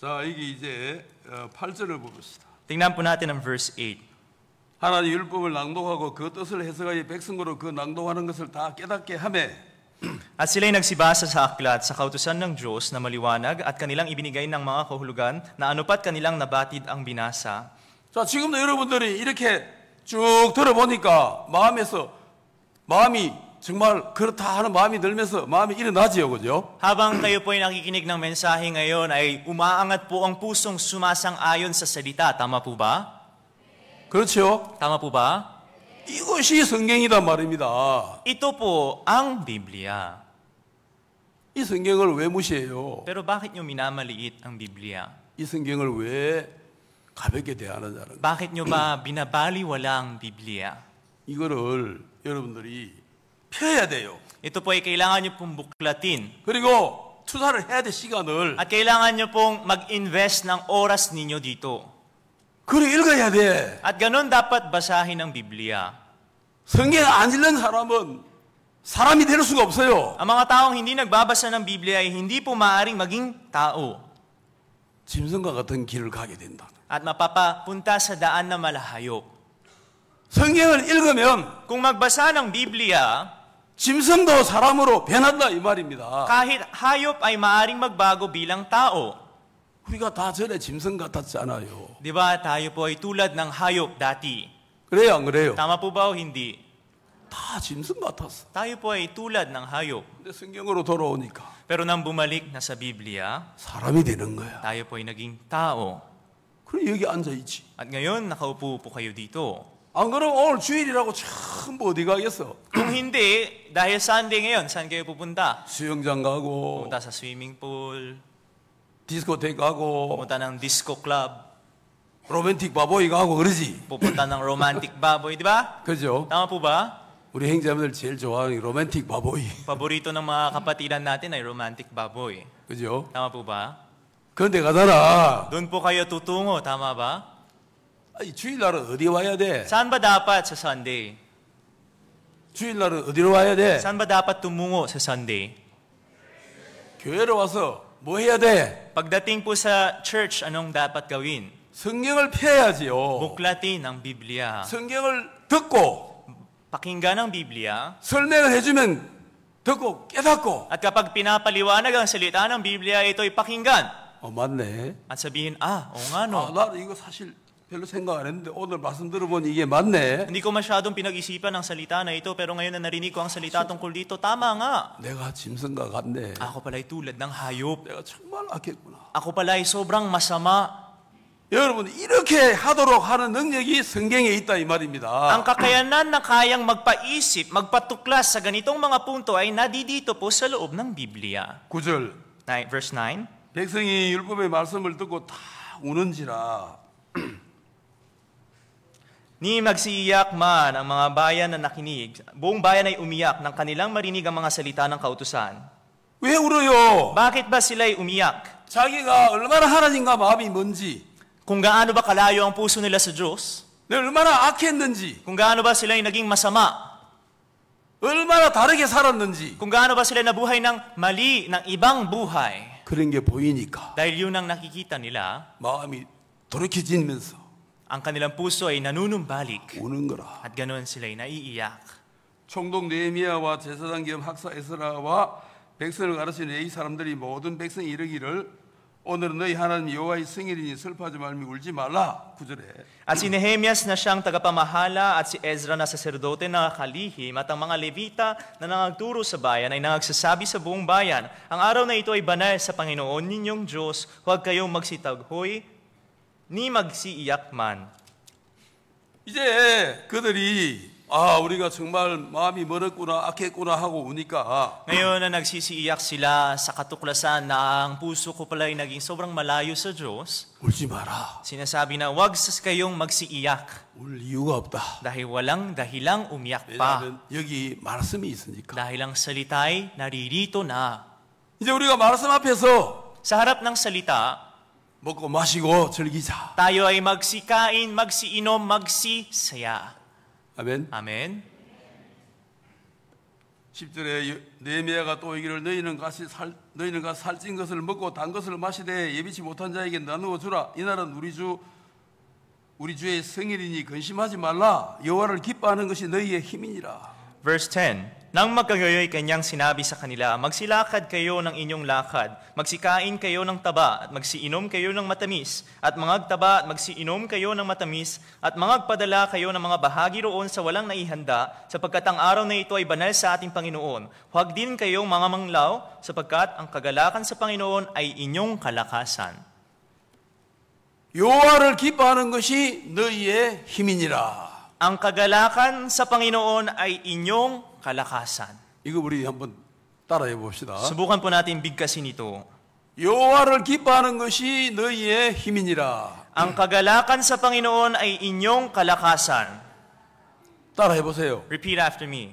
자, 이게 이제 8절을 보겠습니다. Tingnan po natin ang verse 8. 하나님 율법을 낭독하고 그 뜻을 해석하여 백성으로 그 낭독하는 것을 다 깨닫게 하매 At sila'y nagsibasa sa aklat sa kautusan ng Diyos na maliwanag at kanilang ibinigay ng mga kahulugan na anupat kanilang nabatid ang binasa. 자, 지금도 여러분들이 이렇게 쭉 들어보니까 마음에서 마음이 정말 그렇다 하는 마음이 들면서 마음이 일어나지요. 그죠? Habang kayo po ay nakikinig ng mensahe ngayon ay umaangat po ang pusong sumasang-ayon sa salita. Tama po ba? 그렇죠? Tama po ba? 이것이 성경이란 말입니다. Ito po ang Biblia. 이 성경을 왜 무시해요? Pero bakit nyo minamaliit ang Biblia? 이 성경을 왜 가볍게 대하느냐는 Bakit nyo ba binabaliwala ang Biblia? 이거를 여러분들이 펴야 돼요. Ito po ay kailangan nyo pong buklatin. 그리고 투자를 해야 될 시간을 At kailangan nyo pong mag-invest ng oras ninyo dito. 그래 읽어야 돼. At ganun dapat basahin ang Biblia. 성경 안 읽는 사람은 사람이 될 수가 없어요. Ang mga taong hindi nagbabasa ng Biblia ay hindi po maaaring maging tao. 짐승과 같은 길을 가게 된다. At mapapapunta sa daan na malahayo. p 성경을 읽으면 Kung magbasa ng Biblia, 짐승도 사람으로 변한다 이 말입니다. kahit hayop ay maaring magbago bilang tao. 우리가 다 전에 짐승 같았잖아요. Di ba tayo po ay tulad ng hayop dati? 그래요, 안 그래요? Tama po ba o hindi? 다 짐승 같았어. Tayo po ay tulad ng hayop. 근데 성경으로 돌아오니까 Pero nang bumalik na sa Biblia, 사람이 되는 거야. tayo po ay naging tao. 그럼 여기 앉아 있지. At ngayon, nakaupo po kayo dito. 안 아, 그러면 오늘 주일이라고 전부 뭐 어디 가겠어? 동데 나의 산댕에 연산교 부분다. 수영장 가고. 다사 스위밍풀. 디스코텍 가고. 못다는 디스코 클럽. 로맨틱 바보이 가고 그러지. 못다는 로맨틱 바보이 디바. 그죠? 나와 뽑아. 우리 행자분들 제일 좋아하는 로맨틱 바보이. 바보리또 ng mga kapatiran n 그죠? Tama 그런데 가잖아. 눈 po kayo t u t 주일날은 어디 와야 돼? Saan ba dapat sa Sunday? 주일날은 어디로 와야 돼? Saan ba dapat tumungo sa Sunday? 교회로 와서 뭐 해야 돼? Pagdating po sa church, anong dapat gawin? 성경을 펴야지요. Buklatin g Biblia. 성경을 듣고 pakinggan n g Biblia. 설명을 해주면 듣고 깨닫고. At kapag pinapaliwanag ang salita ng Biblia, ito'y pakinggan. 어 맞네. At sabihin, ah, oo nga no. 아, 나 이거 사실 별로 생각 안 했는데 오늘 말씀 들어보니 이게 맞네. Hindi ko masyadong pinag-isipan ang salita na ito pero ngayon na narinig ko ang salita tungkol dito. Tama nga. 내가 짐승과 같네. Ako pala ay tulad ng hayop. 내가 정말 악했구나. Ako pala ay sobrang masama. 여러분 이렇게 하도록 하는 능력이 성경에 있다 이 말입니다. Ang kakayanan na kayang magpaisip, magpatuklas sa ganitong mga punto ay nadidito po sa loob ng Biblia. 9절. Verse 9. 백성이 율법의 말씀을 듣고 다 우는지라 Ni magsiiyak man ang mga bayan na nakinig, buong bayan ay umiyak nang kanilang marinig ang mga salita ng kautusan. 왜 울어요? Bakit ba sila'y umiyak? 자기가 얼마나 하나님과 마음이 먼지, Kung gaano ba kalayo ang puso nila sa Diyos? 내 얼마나 악했는지, Kung gaano ba sila'y naging masama? 얼마나 다르게 살았는지 Kung gaano ba sila nabuhay ng mali, ng ibang buhay? 그런 게 보이니까 Dahil yun ang nakikita nila, 마음이 돌이켜지면서 ang kanilang puso ay nanunumbalik at ganoon sila ay naiiyak. 총독 느헤미야와 제사장 겸 학사 에스라와 백성을 가르치는 이 사람들이 모든 백성이 이르기를 오늘은 너희 하나님 여호와의 승일이니 슬퍼하지 말며 울지 말라 구절에 At si Nehemias na siyang tagapamahala at si Ezra na saserdote na kalihim at ang mga Levita na nangagturo sa bayan ay nangagsasabi sa buong bayan, ang araw na ito ay banal sa Panginoon ninyong Diyos, huwag kayong magsitaghoy ni magsiiyak man. 이제 그들이 아 우리가 정말 마음이 멀었구나 악했구나 하고 우니까 Ngayon na nagsisiiyak sila sa katuklasan na ang puso ko pala ay naging sobrang malayo sa Diyos, 울지 마라 sinasabi na wag sas kayong magsiiyak 울 이유가 없다 dahil walang dahilang umiyak pa. 왜냐하면 여기 말씀이 있으니까 Dahil ang salita'y naririto na. 이제 우리가 말씀 앞에서 Sa harap ng salita, 먹고 마시고 즐기자. Tayo ay magsikain, magsiinom, magsisaya. 아멘. 아멘. 10절에 네메아가 또 이기를 너희는 가시 살 너희는 가 살찐 것을 먹고 단 것을 마시되 예비치 못한 자에게 나누어 주라 이 날은 우리 주 우리 주의 생일이니 근심하지 말라 여호와를 기뻐하는 것이 너희의 힘이니라. Verse 10 Nang magkagayoy kanyang sinabi sa kanila, Magsilakad kayo ng inyong lakad, magsikain kayo ng taba, at magsiinom kayo ng matamis, at mangagtaba at magsiinom kayo ng matamis, at magpadala kayo ng mga bahagi roon sa walang naihanda, sapagkat ang araw na ito ay banal sa ating Panginoon. Huwag din kayong mga manglaw, sapagkat ang kagalakan sa Panginoon ay inyong kalakasan. 요하를 기뻐하는 것이 너희의 himinira. Ang kagalakan sa Panginoon ay inyong kalakasan. 이거 우리 한번 따라해 봅시다. Subukan po natin bigkasin ito. 여호와를 기뻐하는 것이 너희의 힘이니라. Ang kagalakan sa Panginoon ay inyong kalakasan. 따라해 보세요. Repeat after me.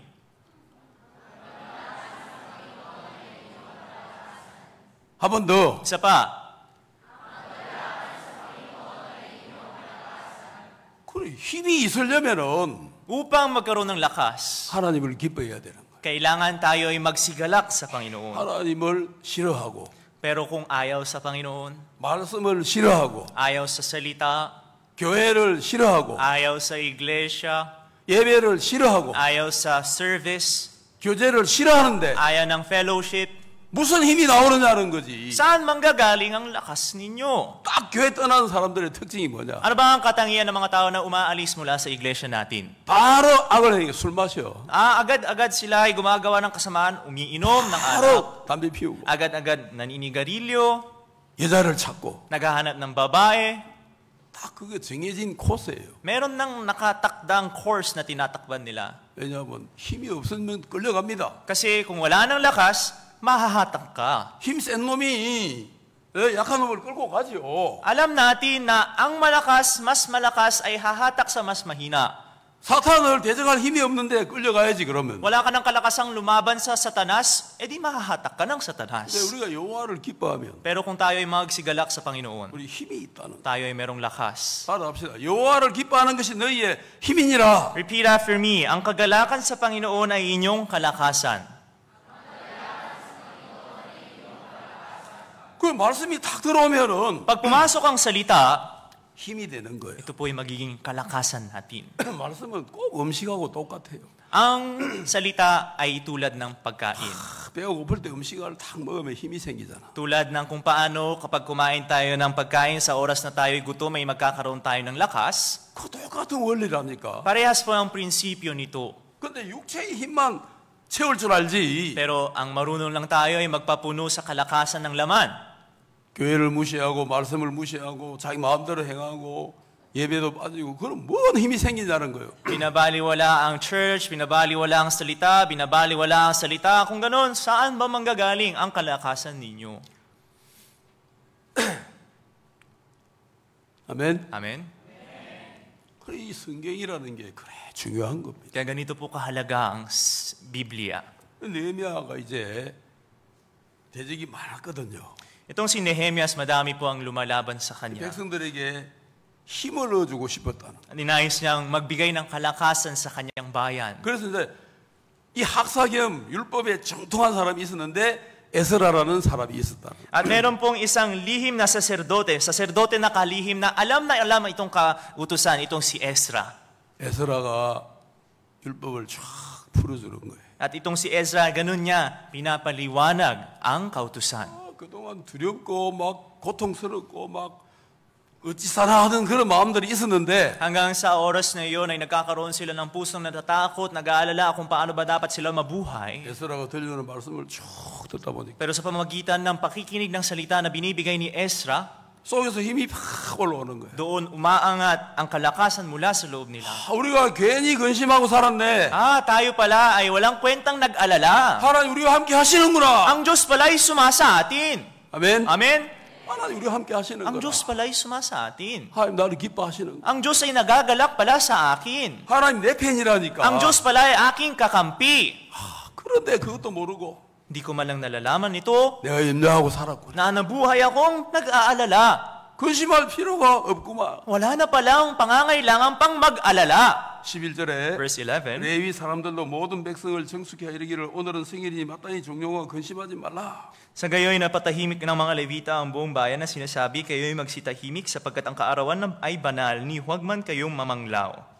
한번 더. Isa pa. 그래 힘이 있으려면은 upang magkaroon ng lakas, 하나님을 기뻐해야 되는 거예요. kailangan tayo ay magsigalak sa Panginoon. 하나님을 싫어하고 Pero kung ayaw sa Panginoon, 말씀을 싫어하고 ayaw sa salita, 교회를 싫어하고 ayaw sa iglesia, 예배를 싫어하고 ayaw sa service, 교제를 싫어하는데 ayaw ng fellowship, 무슨 힘이 나오느냐는 거지. Saan manggagaling ang lakas ninyo? 딱 교회 떠나는 사람들의 특징이 뭐냐? Ano ba ang katangian ng mga tao na umaalis mula sa iglesia natin? 바로 악을 해. 술 마셔. Ah, agad-agad sila ay gumagawa ng kasamaan, umiinom ng alak, 바로 담배 피우고 agad-agad naninigarilyo, 여자를 찾고 naghahanap ng babae. 딱 그게 정해진 코스예요. Meron ng nakatakdang course na tinatakban nila. 왜냐하면 힘이 없으면 끌려갑니다. Kasi kung wala nang lakas, mahahatak ka. 힘센 놈이 예, 약한 놈을 끌고 가지요. Alam natin na ang malakas, mas malakas ay hahatak sa mas mahina. 사탄을 대적할 힘이 없는데 끌려가야지 그러면. Wala ka ng kalakasang lumaban sa satanas, edi mahahatak ka ng satanas. satanas. 우리가 여호와를 기뻐하면 Pero kung tayo ay magsigalak sa Panginoon, 우리 힘이 있다는. tayo ay merong lakas. 따라합시다. 여호와를 기뻐하는 것이 너희의 힘이니라. Repeat after me, ang kagalakan sa Panginoon ay inyong kalakasan. 그 말씀이 탁 들어오면은 Pag pumasok ang salita, 힘이 되는 거예요. ito po ay magiging kalakasan natin. 말씀은 꼭 음식하고 똑같아요. Ang salita ay tulad ng pagkain. 배가 고플 때 음식을 탁 먹으면 힘이 생기잖아. Tulad ng kung paano kapag kumain tayo ng pagkain sa oras na tayo ay gutom ay magkakaroon tayo ng lakas, 그 원리라니까. parehas po ang prinsipyo nito. 근데 육체의 힘만 채울 줄 알지. Pero ang marunong lang tayo ay magpapuno sa kalakasan ng laman. 교회를 무시하고 말씀을 무시하고 자기 마음대로 행하고 예배도 빠지고 그럼 뭔 힘이 생긴다는 거예요. Binabali wala ang church, binabali wala ang salita, binabali wala ang salita. Kung ganun, saan ba manggagaling ang kalakasan ninyo? 아멘. 아멘. 그래 이 성경이라는 게 그래 중요한 겁니다. Kaya ganito po kahalaga ang Biblia. 네미아가 이제 대적이 많았거든요. Itong si Nehemias, madami po ang lumalaban sa kanya. 백성들에게 힘을 넣어주고 싶었다는. Ninais niyang magbigay ng kalakasan sa kanyang bayan. 그래서 이제 i 학사 겸 율법에 정통한 사람이 있었는데 에스라라는 사람이 있었다. At meron pong isang lihim na saserdote, saserdote na kalihim na alam na alam itong kautusan, itong si Ezra. 에스라가 율법을 쫙 풀어주는 거예요. At itong si Ezra, ganun niya, pinapaliwanag ang kautusan. 그동안 두렵고 막 고통스럽고 막 어찌 살아 하는 그런 마음들이 있었는데 hanggang sa oras na iyon ay nagkakaroon sila ng pusong natatakot, nag-aalala kung paano ba dapat sila mabuhay. 에스라가 들려오는 말씀을 쭉 듣다 보니까 pero sa pamamagitan ng pakikinig ng salita na binibigay ni Ezra 속에서 힘이 팍 올라오는 거예요. Doon umaangat ang kalakasan mula sa loob nila. 아, 우리가 괜히 근심하고 살았네. Ah, tayo pala ay walang kwentang nag-alala. 하나님 우리와 함께 하시는구나. Ang Diyos pala ay sumasa atin. 아멘. 아멘. 하나님 우리와 함께 하시는 거라. Ang Diyos pala ay sumasa atin. 하나님 나를 기뻐하시는 거. Ang Diyos ay nagagalak pala sa akin. 하나님 내 편이라니까. Ang Diyos pala ay aking kakampi. 아, 그런데 그것도 모르고 Hindi ko man lang nalalaman ito. 내가 인내하고 살았구나. Nanabuhay akong nag-aalala. 근심할 필요가 없구만. Wala na palang pangangailangan pang mag-alala. 11절에 Verse 11. 레위 사람들로 모든 백성을 정숙해 이르기를 오늘은 승일이니 마땅히 종용하고 근심하지 말라. Sa gayoy napatahimik ng mga Levita ang buong bayan na sinasabi, kayo'y magsitahimik sapagkat ang kaarawan ay banal, ni huwag man kayong mamanglaw.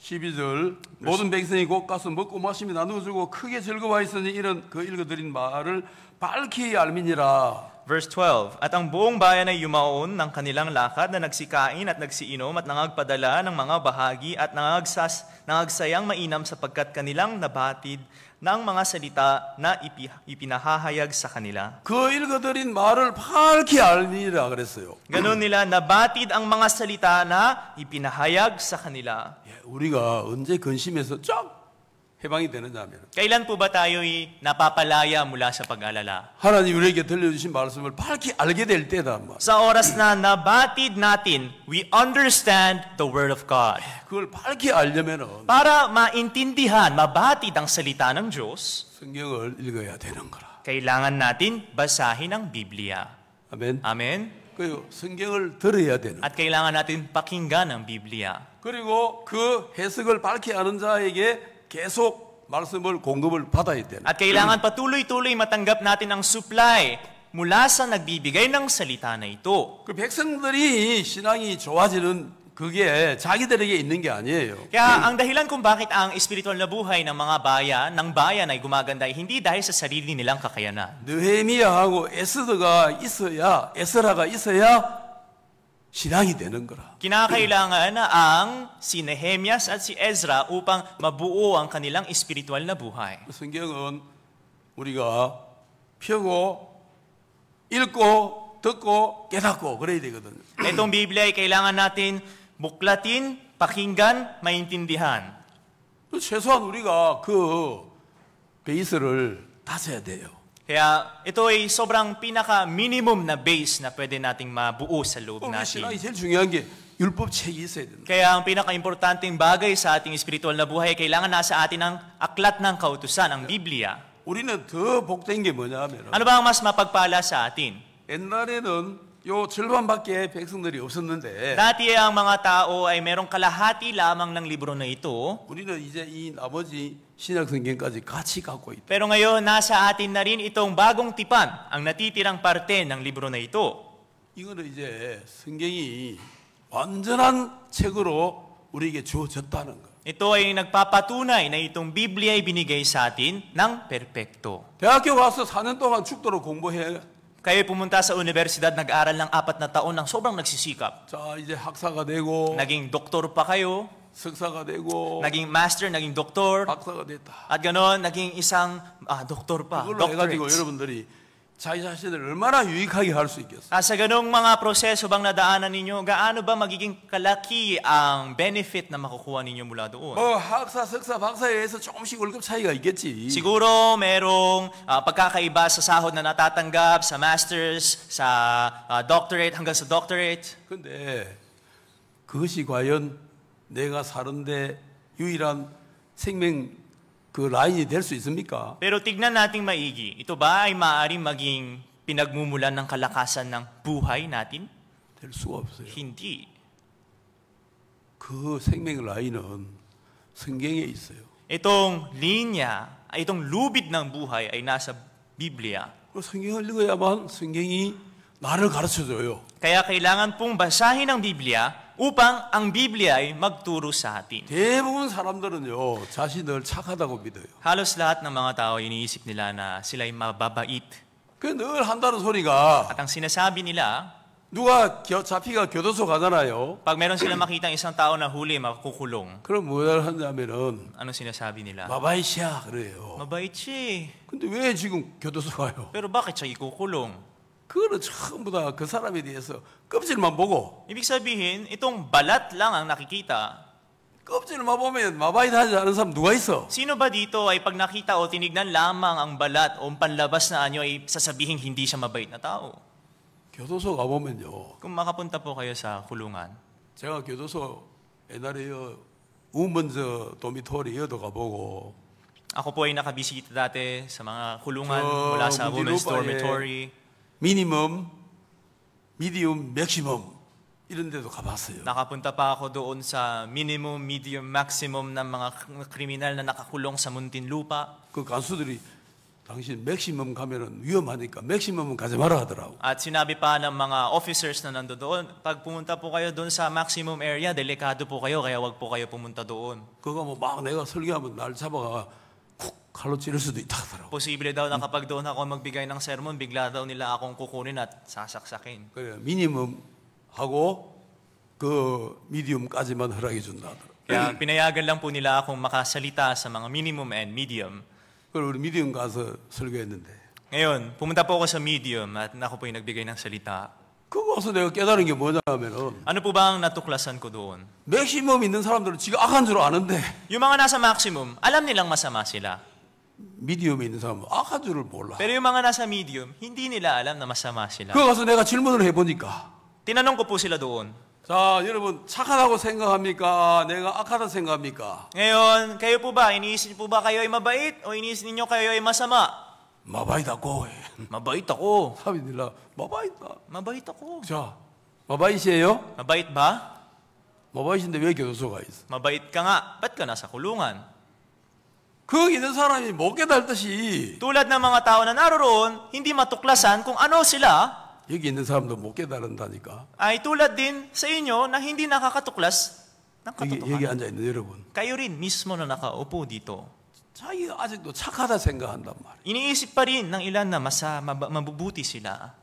12절 모든 백성이 곧 가서 먹고 마시며 나누어 주고 크게 즐거워했으니 이런 그 읽어드린 말을 밝히 알미니라 Verse 12 At ang buong bayan ay yumaon ng kanilang lakad na nagsikain at nagsiinom at nangagpadala ng mga bahagi at nangagsas, nangagsayang mainam sapagkat kanilang nabatid ng mga salita na ipi, ipinahahayag sa kanila. 그 일거들인 말을 밝히 알리라 그랬어요. Ganun nila nabatid ang mga salita na ipinahayag sa kanila. 예, 우리가 언제 근심에서 쫙 해방이 되느냐 하면 Kailan po ba tayo'y napapalaya mula sa pag-alala? 하나님 우리에게 들려주신 말씀을 밝히 알게 될 때다. 뭐. Sa oras na nabatid natin, we understand the Word of God. 그걸 밝히 알려면은 Para maintindihan, mabatid ang salita ng Diyos, 성경을 읽어야 되는 거라. kailangan natin basahin ang Biblia. 아멘. Amen? 그 성경을 들어야 되는. At kailangan natin pakinggan ang Biblia. 그리고 그 해석을 밝히 아는 자에게 계속 말씀을 공급을 받아야 되는. At kailangan patuloy-tuloy matanggap natin ang supply mula sa nagbibigay ng salita na ito. 그 백성들이 신앙이 좋아지는 그게 자기들에게 있는 게 아니에요. Kaya ang dahilan kung bakit ang espiritual na buhay ng mga bayan, ng bayan ay gumaganda ay hindi dahil sa sarili nilang kakayanan. 느헤미야하고 에스더가 있어야 에스라가 있어야 신앙이 되는 거라. Kinakailangan ang si Nehemias at si Ezra upang mabuo ang kanilang espiritual na buhay. 성경은 우리가 펴고 읽고 듣고 깨닫고 그래야 되거든요. Itong Biblia ay kailangan natin buklatin, pakinggan, maintindihan. 최소한 우리가 그 베이스를 다져야 돼요. Kaya ito ay sobrang pinaka-minimum na base na pwede nating mabuo sa loob oh, natin. Kaya ang pinaka-importanting bagay sa ating spiritual na buhay, kailangan nasa atin ang aklat ng kautusan, ang Biblia. 우리는 더 복된 게 뭐냐 하면 Ano ba ang mas mapagpala sa atin? 옛날에는 요 절반밖에 백성들이 없었는데 Dati ang mga tao ay merong kalahati lamang ng libro na ito. 우리는 이제 이 나머지 신약성경까지 같이 갖고 있다. Pero ngayon, nasa atin na rin itong bagong tipan, ang natitirang parte ng libro na ito. 이거는 이제 성경이 완전한 책으로 우리에게 주어졌다는 거. Ito ay nagpapatunay na itong Biblia ay binigay sa atin ng perpekto. 대학교 가서 4년 동안 죽도록 공부해. Kayo pumunta sa universidad, nag-aral ng apat na taon ng sobrang nagsisikap. 자, 이제 학사가 되고. Naging doktor pa kayo. 석사가 되고 naging master, naging doktor 박사가 됐다. at ganon naging isang ah, doktor pa, 그걸로 해가지고 doctorate. 여러분들이 자기 자신을 얼마나 유익하게 할 수 있겠어. Ah, sa ganong mga proseso bang nadaanan ninyo, gaano ba magiging kalaki ang benefit na makukuha ninyo mula doon? 뭐 학사, 석사, 박사에 의해서 조금씩 월급 차이가 있겠지. Siguro merong ah, pagkakaiba sa sahod na natatanggap sa masters, sa ah, doctorate hanggang sa doctorate. 근데 그것이 과연 내가 사는데 유일한 생명 그 라인이 될 수 있습니까? Pero tignan natin maigi. Ito ba ay maaaring maging pinagmumulan ng kalakasan ng buhay natin? 될수 없어요. Hindi. 그 생명 라인은 성경에 있어요. Itong linya, itong lubid ng buhay ay nasa Biblia. 그 성경을 읽어야만 성경이 나를 가르쳐줘요. Kaya kailangan pong basahin ang Biblia upang ang Biblia ay magturo sa atin. 대부분 사람들은요 자신을 착하다고 믿어요. Halos lahat ng mga tao iniisip nila na sila ay mababait. 그늘 한다는 소리가 At ang sinasabi nila, 누가 겨, 잡히가 교도소 가잖아요. pag meron silang makitang isang tao na huli, makukulong, 그럼 뭐라 하냐면은 ano sinasabi nila? 마바이샤 그래요. Mabait si. Kundi 근데 왜 지금 교도소 Pero bakit siya ikukulong? 그거는 전부 다그 사람에 대해서 껍질만 보고 Ibig sabihin, itong balat lang ang nakikita. 껍질만 보면 마바이 하지 않은 사람 누가 있어? Sino ba dito ay pag nakita o tinignan lamang ang balat o panlabas na anyo ay sasabihin hindi siya mabait na tao? Kyodoso 교도소 가보면요. Kung makapunta po kayo sa kulungan, 제가 교도소 옛날에 요 우먼저 도미토리 여도 가보고 ako po ay nakabisita dati sa mga kulungan mula sa women's Muntinlupa, dormitory. minimum, medium, maximum 이런 데도 가봤어요. Nakapunta pa ako doon sa minimum, medium, maximum ng mga kriminal na nakakulong sa Muntinlupa. 그 간수들이 당신 맥시멈 가면은 위험하니까 맥시멈은 가지 마라 하더라고. At sinabi pa ng mga officers na nandoon, pag pumunta po kayo doon sa maximum area, delikado po kayo, kaya wag po kayo pumunta doon. 그거 뭐막 내가 설계하면 날 잡아가 칼로 찌를 수도 있다 하더라고. Posible daw na kapag doon ako magbigay ng sermon, bigla daw nila akong kukunin at sasaksakin. kaya 그래 미니멈 하고 그 미디움까지만 허락해 준다 하더라고. Kaya pinayagan lang po nila akong makasalita sa mga minimum and medium. 그걸 medium 미디움 가서 설교했는데. Ngayon, pumunta po ako sa medium at nako po yung nagbigay ng salita. 그거서 내가 깨달은 게 뭐냐면은 Ano po ba ang natuklasan ko doon? 맥시멈 있는 사람들은 지가 악한 줄 아는데 Yung mga nasa maximum, alam nilang masama sila. 미디움에 있는 사람은 악한 줄을 몰라. Pero yung mga nasa medium, hindi nila alam na masama sila. 그 가서 내가 질문을 해보니까 Tinanong ko po sila doon. 자 여러분 착하다고 생각합니까? 내가 악하다 생각합니까? Ngayon, kayo po ba, iniisip po ba kayo ay mabait o iniisip ninyo kayo ay masama? 마바이다고 Mabait ako. 사람이 들라 마바이다. Mabait ako. 자 마바이시에요? Mabait ba? 마바이신데 왜 교도소가 있어? Mabait ka nga. Ba't ka nasa kulungan? 그 있는 사람이 못 깨달듯이 tulad ng mga tao na naroon, hindi matuklasan kung ano sila 여기 있는 사람도 못 깨달은다니까. ay tulad din sa inyo na hindi nakakatuklas ng 여기, katotohanan. 여기 앉아 있는 여러분. Kayo rin mismo na nakaupo dito. 자기가 아직도 착하다 생각한단 말이야. Iniisip pa rin ng ilan na masa, mab- mabubuti sila.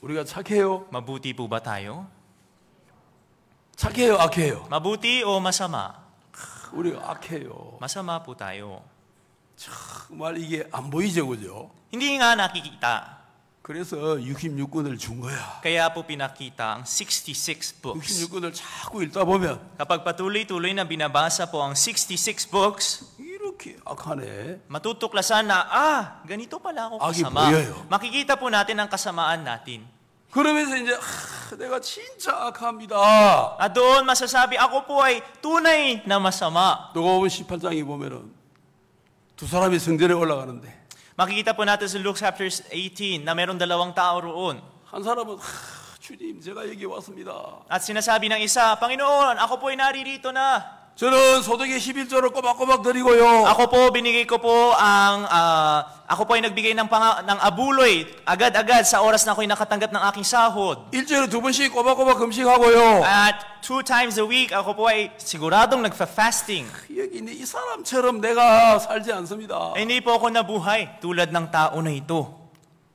우리가 착해요? Mabuti po ba tayo? 착해요? 악해요? Mabuti o masama? 우리가 악해요. Masama po tayo. 정말 이게 안 보이죠, 그죠? Hindi nga nakikita. 그래서 66권을 준 거야. Kaya po pinakita ang 66 books. 66권을 자꾸 읽다 보면 Kapag patuloy-tuloy na binabasa po ang 66 books, 이렇게 악하네. matutuklasan na, ah, ganito pala ako 악이 kasama. 보여요. Makikita po natin ang kasamaan natin. 그러면서 이제 아, 내가 진짜 악합니다. At doon masasabi, ako po ay tunay na masama. 누가복음 18장에 보면은 두 사람이 성전에 올라가는데 Makikita po natin sa Luke chapter 18 na meron dalawang tao roon. 한 사람은 하, 주님 제가 여기 왔습니다. At sinasabi ng isa, Panginoon, ako po'y naririto na. 저는 소득의 11조를 꼬박꼬박 드리고요. Ako po, binigay ko po ang, ah, ako po ay nagbigay ng, panga, ng abuloy agad-agad sa oras na ako ay nakatanggap ng aking sahod. 일주일에 두 번씩 꼬박꼬박 금식하고요. At two times a week, ako po ay siguradong nagfa-fasting. 여기 있는 이 사람처럼 내가 살지 않습니다. Ay, Hindi po ako nabuhay tulad ng tao na ito.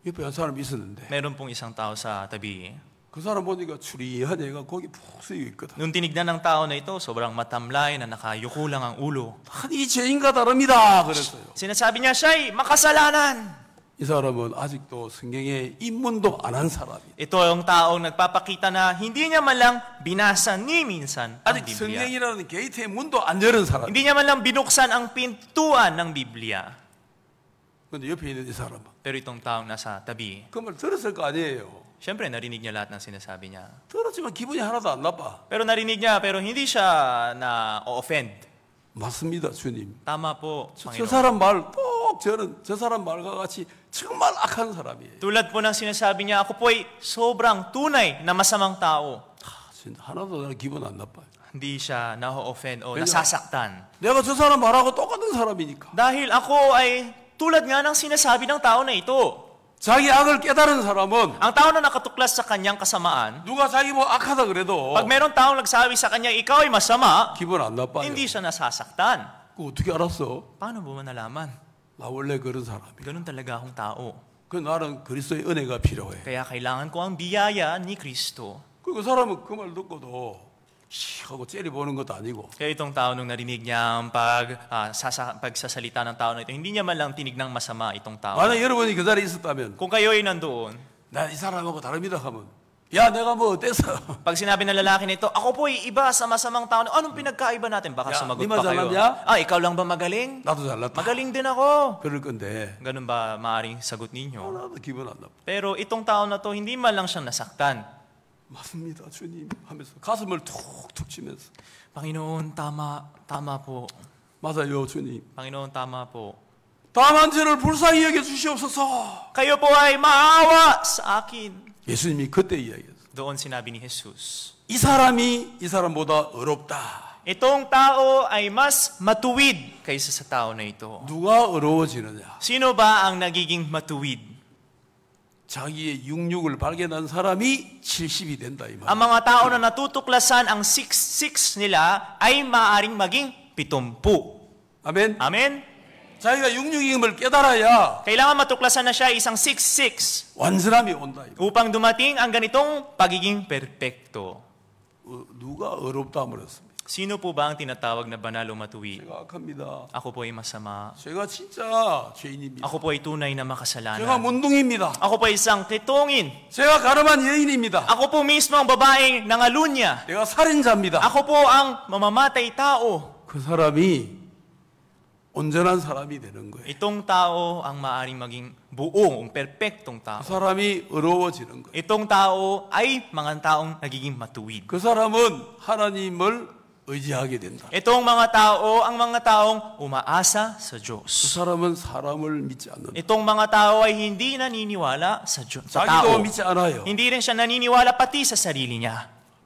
옆에 한 사람 있었는데. Meron pong isang tao sa tabi. 그 사람 보니까 추리한 애가 거기 푹 쓰여 있거든. Nung tinignan ng tao na ito, sobrang matamlay na nakayuko lang ang ulo. 이 죄인과 다릅니다. 그랬어요. Sinasabi niya, siya ay makasalanan. 이 사람은 아직도 성경에 입문도 안한 사람이. Ito ang taong nagpapakita na hindi niya man lang binasa ni minsan ang 아직 Biblia. 성경이라는 게이트의 문도 안 열은 사람. Hindi niya man lang binuksan ang pintuan ng Biblia. 근데 옆에 있는 이 사람은 Pero itong taong nasa tabi, 그말 들었을 거 아니에요. Siyempre, narinig niya lahat ng sinasabi niya. Pero 들었지만 기분이 하나도 안 나빠. Pero narinig niya, pero hindi siya na-offend. 맞습니다, 주님. Tama po, 저, 저 Panginoon. 사람 말꼭 저는 저 사람 말과 같이 정말 악한 사람이에요. Tulad po ng sinasabi niya, ako po'y sobrang tunay na masamang tao. 아, 진짜 하나도 나 기분 안 나빠요. Hindi siya na-offend o Medyo- nasasaktan. 내가 저 사람 말하고 똑같은 사람이니까. Dahil ako ay tulad nga ng sinasabi ng tao na ito. 자기 악을 깨달은 사람은 ang tao na nakatuklas sa kanyang kasamaan 누가 자기 뭐 악하다 그래도 pag meron taong nagsabi sa kanya ikaw ay masama 기분 안 나빠요. hindi siya nasasaktan 그 어떻게 알았어? paano mo nalaman? 나 원래 그런 사람이야. ganun talaga akong tao 그 나는 그리스도의 은혜가 필요해. kaya kailangan ko ang biyaya ni Kristo 그리고 그 사람은 그말 듣고도 하고 째려보는 것도 아니고. Kaya itong tao nung narinig niya ang pag, pagsasalita ng tao na ito, hindi niya man lang tinignang masama itong tao. 만약 여러분이 그 자리에 있었다면 Kung kayo ay nandoon, 나이 사람하고 다릅니다 하면 야 내가 뭐 어때서? pag sinabi ng lalaki nito, ako po ay iba sa masamang tao. Anong pinagkaiba natin? Baka 야, sumagot pa kayo. 잘났냐? Ah, ikaw lang ba magaling? 나도 잘났다. Magaling din ako. 그럴 건데 ganun ba maaaring sagot ninyo? 하나도 Pero itong tao na to, hindi man lang siyang nasaktan. 맞습니다, 주님 하면서 가슴을 툭툭 치면서 방이노온 따마 따마보 맞아요, 주님. 방이노온 따마보 다만 저를 불쌍히 여겨 주시옵소서. Kayo po ay maawa sa akin. 예수님이 그때 이야기했어요. Doon sinabi ni Jesus, 이 사람이 이 사람보다 어렵다. Itong tao ay mas matuwid kaysa sa tao na ito. 누가 어려워지느냐? Sino ba ang nagiging matuwid? 자기의 육육을 발견한 사람이 70이 된다 이 말. Ang mga tao na natutuklasan ang 66 nila ay maaring maging 70. Amen. Amen. 자기가 육육임을 깨달아야 kailangan matuklasan na siya isang 66 완전함이 온다. upang dumating ang ganitong pagiging perpekto. 누가 어렵다 그랬어? Sino po ba ang tinatawag na banal o matuwid? 제가 악합니다. Ako po ay masama. 제가 진짜 죄인입니다. Ako po ay tunay na makasalanan. 제가 문둥입니다. Ako po ay isang kitungin. 제가 가름한 예인입니다. Ako po mismo ang babaeng nangalunya. 내가 살인자입니다. Ako po ang mamamatay tao. 그 사람이 온전한 사람이 되는 Itong tao ang maaring maging buong, perpektong tao. 그 사람이 의로워지는 거예요. Itong tao ay mga taong nagiging matuwid. 그 사람은 하나님을 의지하게 된다. Itong mga tao ang mga taong umaasa sa Diyos. 그 사람은 사람을 믿지 않는다. Itong mga tao ay hindi naniniwala sa Diyos. 자기도 믿지 않아요. Hindi rin siya naniniwala pati sa sarili niya.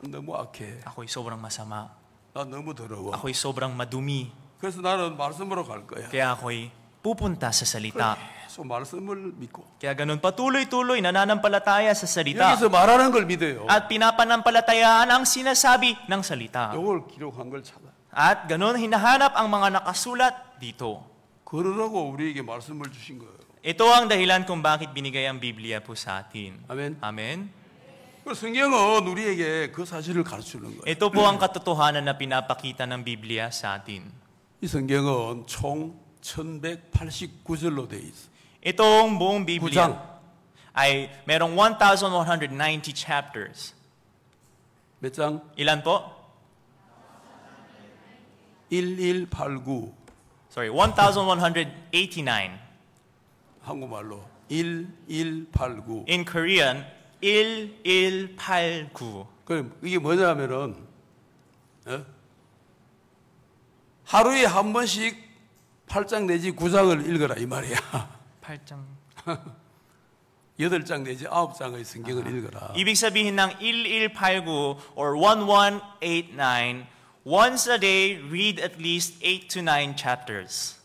너무 악해. Ako'y sobrang masama. 나 너무 더러워. Ako'y sobrang madumi. 그래서 나는 말씀으로 갈 거야. Kaya ako'y pupunta sa salita. 계속 말씀을 믿고 Kaya ganun patuloy-tuloy nananampalataya sa salita 여기서 말하는 걸 믿어요. at pinapanampalatayaan ang sinasabi ng salita. 이걸 기록한 걸 찾아. At ganun hinahanap ang mga nakasulat dito. 그러라고 우리에게 말씀을 주신 거예요. Ito ang dahilan kung bakit binigay ang Biblia po sa atin. Amen. Amen. 그 성경은 우리에게 그 사실을 가르쳐 주는 거예요. Ito po ang katotohanan na pinapakita ng Biblia sa atin. 이 성경은 총 1189절로 되어 있어. Itong buong Biblia Bujang. ay merong 1,190 chapters. 몇 장? 이lan po? 1189. Sorry, 1,189. 한국말로 1189. In Korean, 1189. 그럼 이게 뭐냐면은 어? 하루에 한 번씩 8장 내지 9장을 읽어라 이 말이야. 8장 8장 내지 9장의 성경을 아, 읽어라 242 1189 or 1189 Once a day read at least 8 to 9 chapters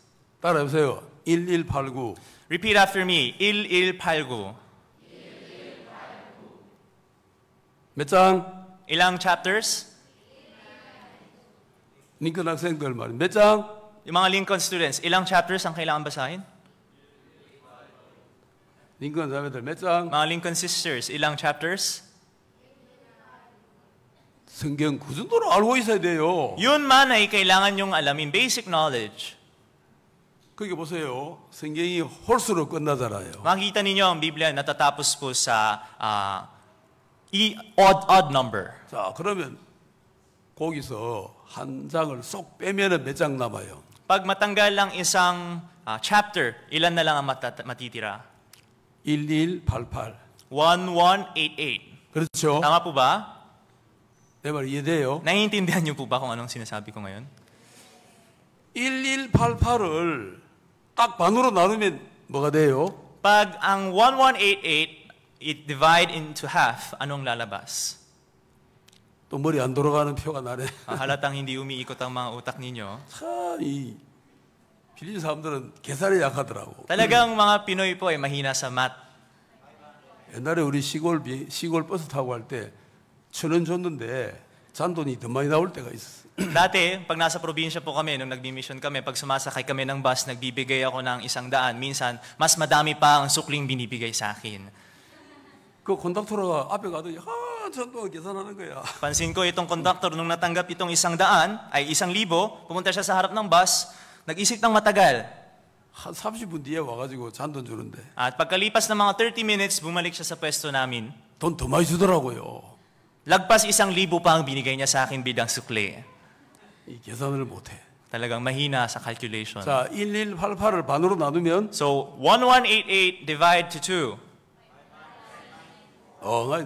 따라해보세요 1189 Repeat after me 1189몇 장? 1장 chapters 링컨 학생들 말몇 장? y n mga Lincoln students, ilang chapters ang kailangan basahin? 링컨 사회들 몇 장? Mga Lincoln Sisters, ilang chapters? 성경 그 정도로 알고 있어야 돼요. Yun man ay kailangan yung alamin, basic knowledge. 그게 보세요. 성경이 홀수로 끝나잖아요. Makita ninyo ang Biblia natatapos po sa uh, e, odd, odd number. 자, 그러면 거기서 한 장을 쏙 빼면은 몇장 남아요? Pag matanggal lang isang uh, chapter, ilan na lang ang matitira? 1188. 1188. Kretso. Tama po ba? Diba, 이해돼요? Naiintindihan niyo po ba kung anong sinasabi ko ngayon? 1188을 딱 반으로 나누면 뭐가 돼요? Pag ang 1188 it divide into half, anong lalabas? 또 머리 안 돌아가는 표가 나네. 아, 하latang hindi umiikot ang mga utak ninyo. 참, 이 필리핀 사람들은 계산이 약하더라고. Talagang mga Pinoy po ay mahina sa math. 옛날에 우리 시골 비, 시골 버스 타고 갈때천원 줬는데 잔돈이 더 많이 나올 때가 있었어. Dati, pag nasa probinsya po kami, nung nagmi-mission kami, pag sumasakay kami ng bus, nagbibigay ako ng isang daan. Minsan, mas madami pa ang sukling binibigay sa akin. 그 컨덕터가 앞에 가더니 아, 잔돈 계산하는 거야. Pansin ko itong conductor, nung natanggap itong isang daan, ay isang libo, pumunta siya sa harap ng bus, Nag-isip ng matagal. 한 At pagkalipas ng mga 30 minutes, bumalik siya sa pwesto namin. 돈더 Lagpas isang libo pa ang binigay niya sa akin bilang sukli. 이 계산을 못해. Talagang mahina sa calculation. 자, 1188을 반으로 나누면 So, 1188 divide to 어, 나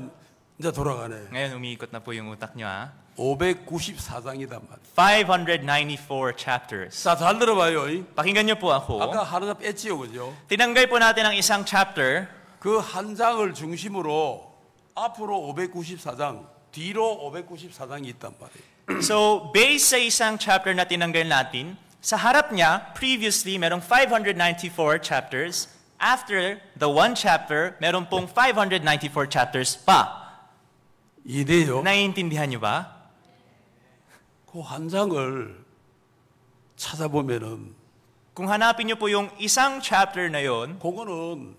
이제 돌아가네. 2. Ngayon, umiikot na po yung utak niyo, ha? 594장이단 말594 chapters. 자, 잘 들어봐요. Pakinggan 아까 하나 뺐지요, 그죠? Tinanggay po natin ang isang chapter. 그한 장을 중심으로 앞으로 594장, 뒤로 594장이 있단 말이에요. So, b a s e sa isang chapter na tinanggay natin, sa harap niya, previously, merong 594 chapters. After the one chapter, meron pong 594 chapters pa. 이래요. n a i i n t i 그한 장을 찾아보면은 Kung hanapin niyo po yung isang chapter na yon, 그거는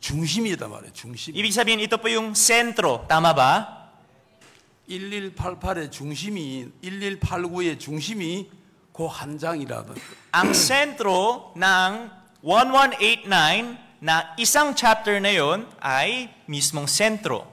중심이다 말이에요. 중심. ibig sabihin ito po yung sentro, tama ba? 1188의 중심이 1189의 중심이 그 한 장이라는 거예요. Ang sentro ng 1189 na isang chapter na yon ay mismong sentro.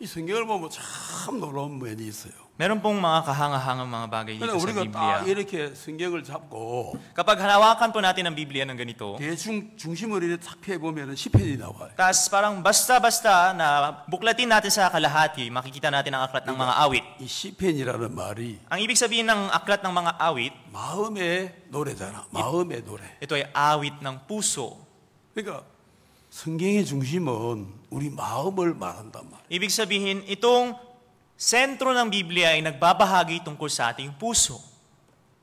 이 성경을 보면 참 놀라운 면이 있어요. Meron pong mga kahanga-hangang mga bagay dito sa 우리가 딱 Biblia. 이렇게 성경을 잡고 Kapag hanawakan po natin ang Biblia ng ganito, 대충 중심을 이렇게 탁 보면은 시편이 나와요. tas parang basta-basta na buklatin natin sa kalahati, makikita natin ang aklat ng mga awit. 이 시편이라는 말이 Ang ibig sabihin ng aklat ng mga awit, 마음의 노래잖아. 마음의 노래. ito ay awit ng puso. 그러니까 성경의 중심은 우리 마음을 말한단 말이에요. Ibig sabihin, itong sentro ng Biblia ay nagbabahagi tungkol sa ating puso.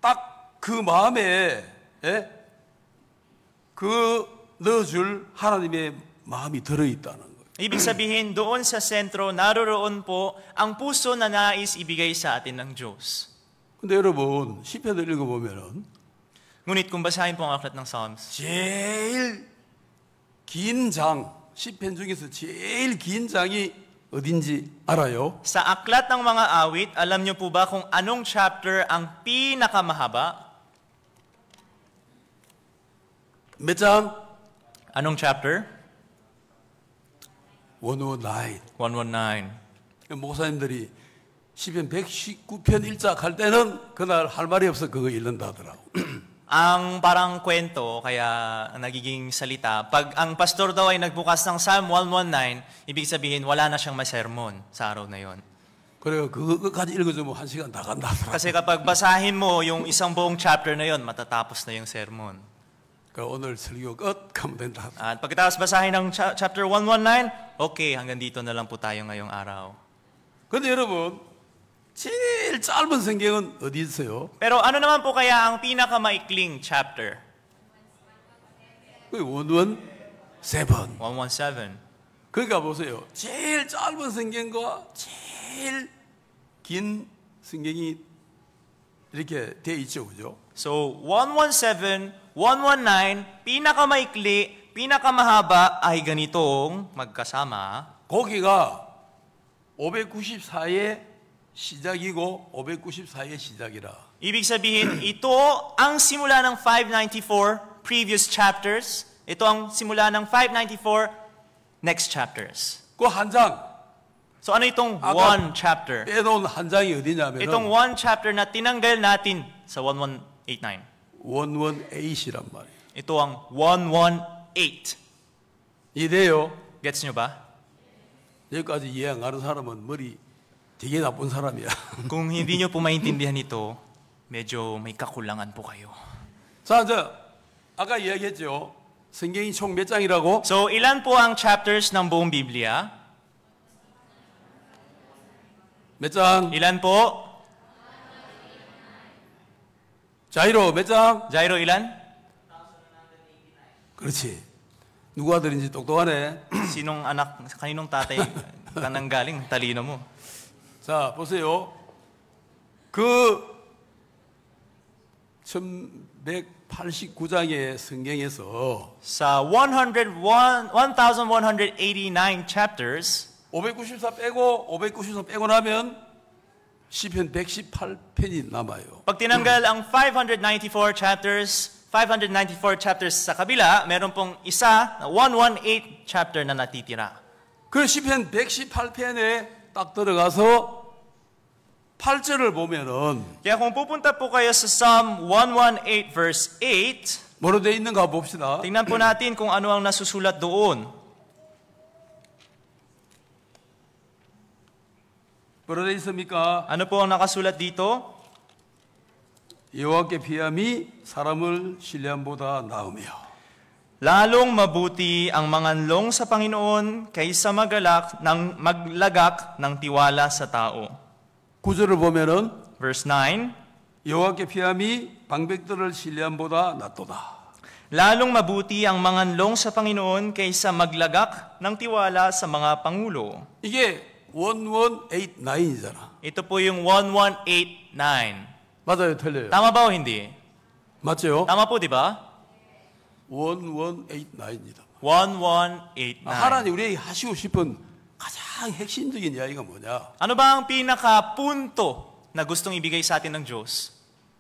Tak ke m 딱그 마음에 예? 그 넣어줄 하나님의 마음이 들어있다는 거예요. Ibig sabihin, doon sa sentro, naroroon po ang puso na nais ibigay sa atin ng Diyos. yerobon, Kundi 근데 여러분 시 b 을 읽어보면은 Ngunit kung basahin po ang aklat ng Psalms, 제일 긴 장, 시편 중에서 제일 긴 장이 어딘지 알아요? Sa aklat ng mga awit, alam niyo po ba kung anong chapter ang pinakamahaba? 몇 장? Anong chapter? 109. 119. 목사님들이 시편 119편 1작 할 때는 그날 할 말이 없어 그거 읽는다 하더라고. ang parang kwento, kaya nagiging salita, pag ang pastor daw ay nagbukas ng Psalm 119, ibig sabihin wala na siyang masermon sa araw na yon. Kasi kapag basahin mo yung isang buong chapter na yon, matatapos na yung sermon. At pagkatapos basahin ng chapter 119, okay, hanggang dito na lang po tayo ngayong araw. 근데 여러분, 제일 짧은 성경은 어디 있어요? Pero ano naman po kaya ang pinakamaikling chapter? 117. 117. 그러니까 보세요. 제일 짧은 성경과 제일 긴 성경이 이렇게 돼 있죠. 그죠? So 117, 119, pinakamaikli, pinakamahaba ay ganitong magkasama. 거기가 594에 시작이고 594의 시작이라. Ibig sabihin, ito ang simula ng 594 previous chapters. Ito ang simula ng 594 next chapters. 그한 장. So ano itong one chapter? 빼놓은 한 장이 어디냐면 itong one chapter na tinanggal natin sa 1189. 118이란 말이에요. Ito ang 118. 이래요. Gets nyo ba? 여기까지 이해 안 가는 사람은 머리 되게 나쁜 사람이야. Kung hindi nyo po maintindihan ito, medyo may kakulangan po kayo. 자, 이제 아까 이야기했죠. 성경이 총몇 장이라고? So, ilan po ang chapters ng buong Biblia? 몇 장? Ilan po? 자이로 몇 장? 자이로 ilan? 그렇지. 누구 아들인지 똑똑하네. Sinong anak, kaninong tatay ka nang galing, talino mo. 자, 보세요. 그 1189장의 성경에서 자, 1189 chapters 594 빼고 594 빼고 나면 시편 118편이 남아요. Pag tinanggal ang 594 chapters, 594 chapters sa kabila, meron pong isa na 118 chapter na natitira. 그 시편 118편에 딱 들어가서 8절을 보면은 Kaya kung pupunta po kayo sa Psalm 118 verse 8 뭐로 돼 있는가 봅시다. Tingnan po natin kung ano ang nasusulat doon. 뭐로 돼 있습니까? Ano po ang nakasulat dito? 여호와께 피함이 사람을 신뢰함보다 나으며 Lalong mabuti ang manganlong sa Panginoon kaysa magalak ng maglagak ng tiwala sa tao. 구절을 보면은 verse 9 여호와께 피함이 방백들을 신뢰함보다 낫도다. Lalong mabuti ang manganlong sa Panginoon kaysa maglagak ng tiwala sa mga pangulo. 이게 1189이잖아. Ito po yung 1189. 맞아요, Tama ba o hindi? 맞죠? Tama po, di ba? 1189입니다. 1189. 하나님 우리 하시고 싶은 가장 핵심적인 이야기가 뭐냐? Ano ba ang pinaka punto na gustong ibigay sa atin ng Diyos?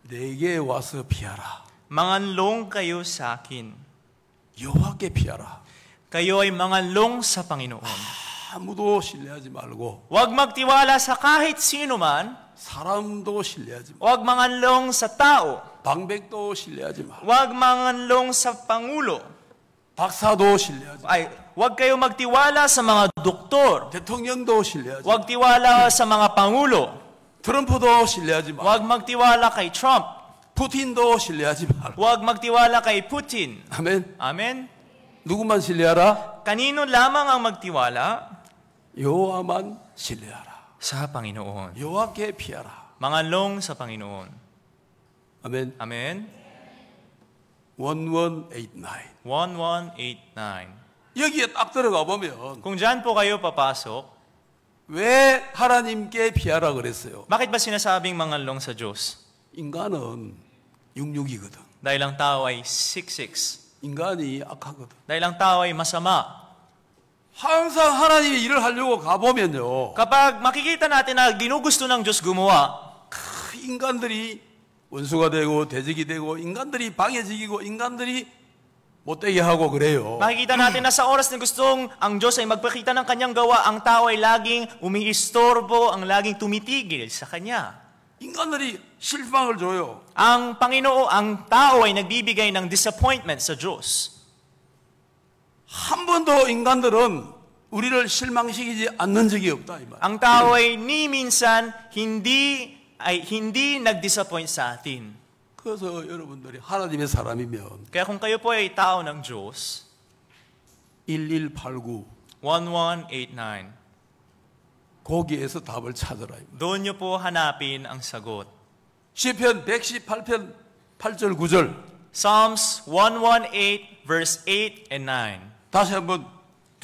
내게 와서 피하라. Manganlong kayo sa akin. 여호와께 피하라. Kayo ay manganlong sa Panginoon. 아무도 신뢰하지 말고. Huwag magtiwala sa kahit sino man. Saramdo 신뢰하지 말고. Huwag manganlong sa tao. 방백도 신뢰하지 마. Huwag manganlong sa Pangulo. 박사도 신뢰하지 마. Ay, huwag kayo magtiwala sa mga doktor. 대통령도 신뢰하지 마. Huwag tiwala sa mga Pangulo. 트럼프도 신뢰하지 마. Huwag magtiwala kay Trump. 푸틴도 신뢰하지 마. Huwag magtiwala kay Putin. 아멘. 아멘. 누구만 신뢰하라? Kanino lamang ang magtiwala? 여호와만 신뢰하라. Sa Panginoon. 여호와께 피하라. Manganlong sa Panginoon. 아멘. 아멘. 1189. 1189. 여기에 딱 들어가 보면 Kung dyan po kayo papasok, 왜 하나님께 피하라 그랬어요? bakit ba sinasabing manganlong sa Diyos? 인간은 육육이거든. Dahil ang tao ay siksik. 인간이 악하거든. Dahil ang tao ay masama. 항상 하나님이 일을 하려고 가보면요. Kapag makikita natin na ginugusto ng Diyos gumawa, 크, 인간들이 원수가 되고 대적이 되고 인간들이 방해적이고 인간들이 못되게 하고 그래요. Makikita natin na sa oras na gustong ang Diyos ay magpakita ng kanyang gawa, ang tao ay laging umiistorbo, ang laging tumitigil sa kanya. 인간들이 실망을 줘요. Ang Panginoon, ang tao ay nagbibigay ng disappointment sa Diyos. 한 번도 인간들은 우리를 실망시키지 않는 적이 없다. 이 말. Ang tao ay ni minsan hindi ay hindi nag-disappoint sa atin. 그래서 여러분들이 하나님의 사람이면 Kaya kung kayo po ay tao ng Diyos, 1189 1189 거기에서 답을 찾으라. Doon niyo po hanapin ang sagot. 시편 118편 8절 9절 Psalms 118 verse 8 and 9 다시 한번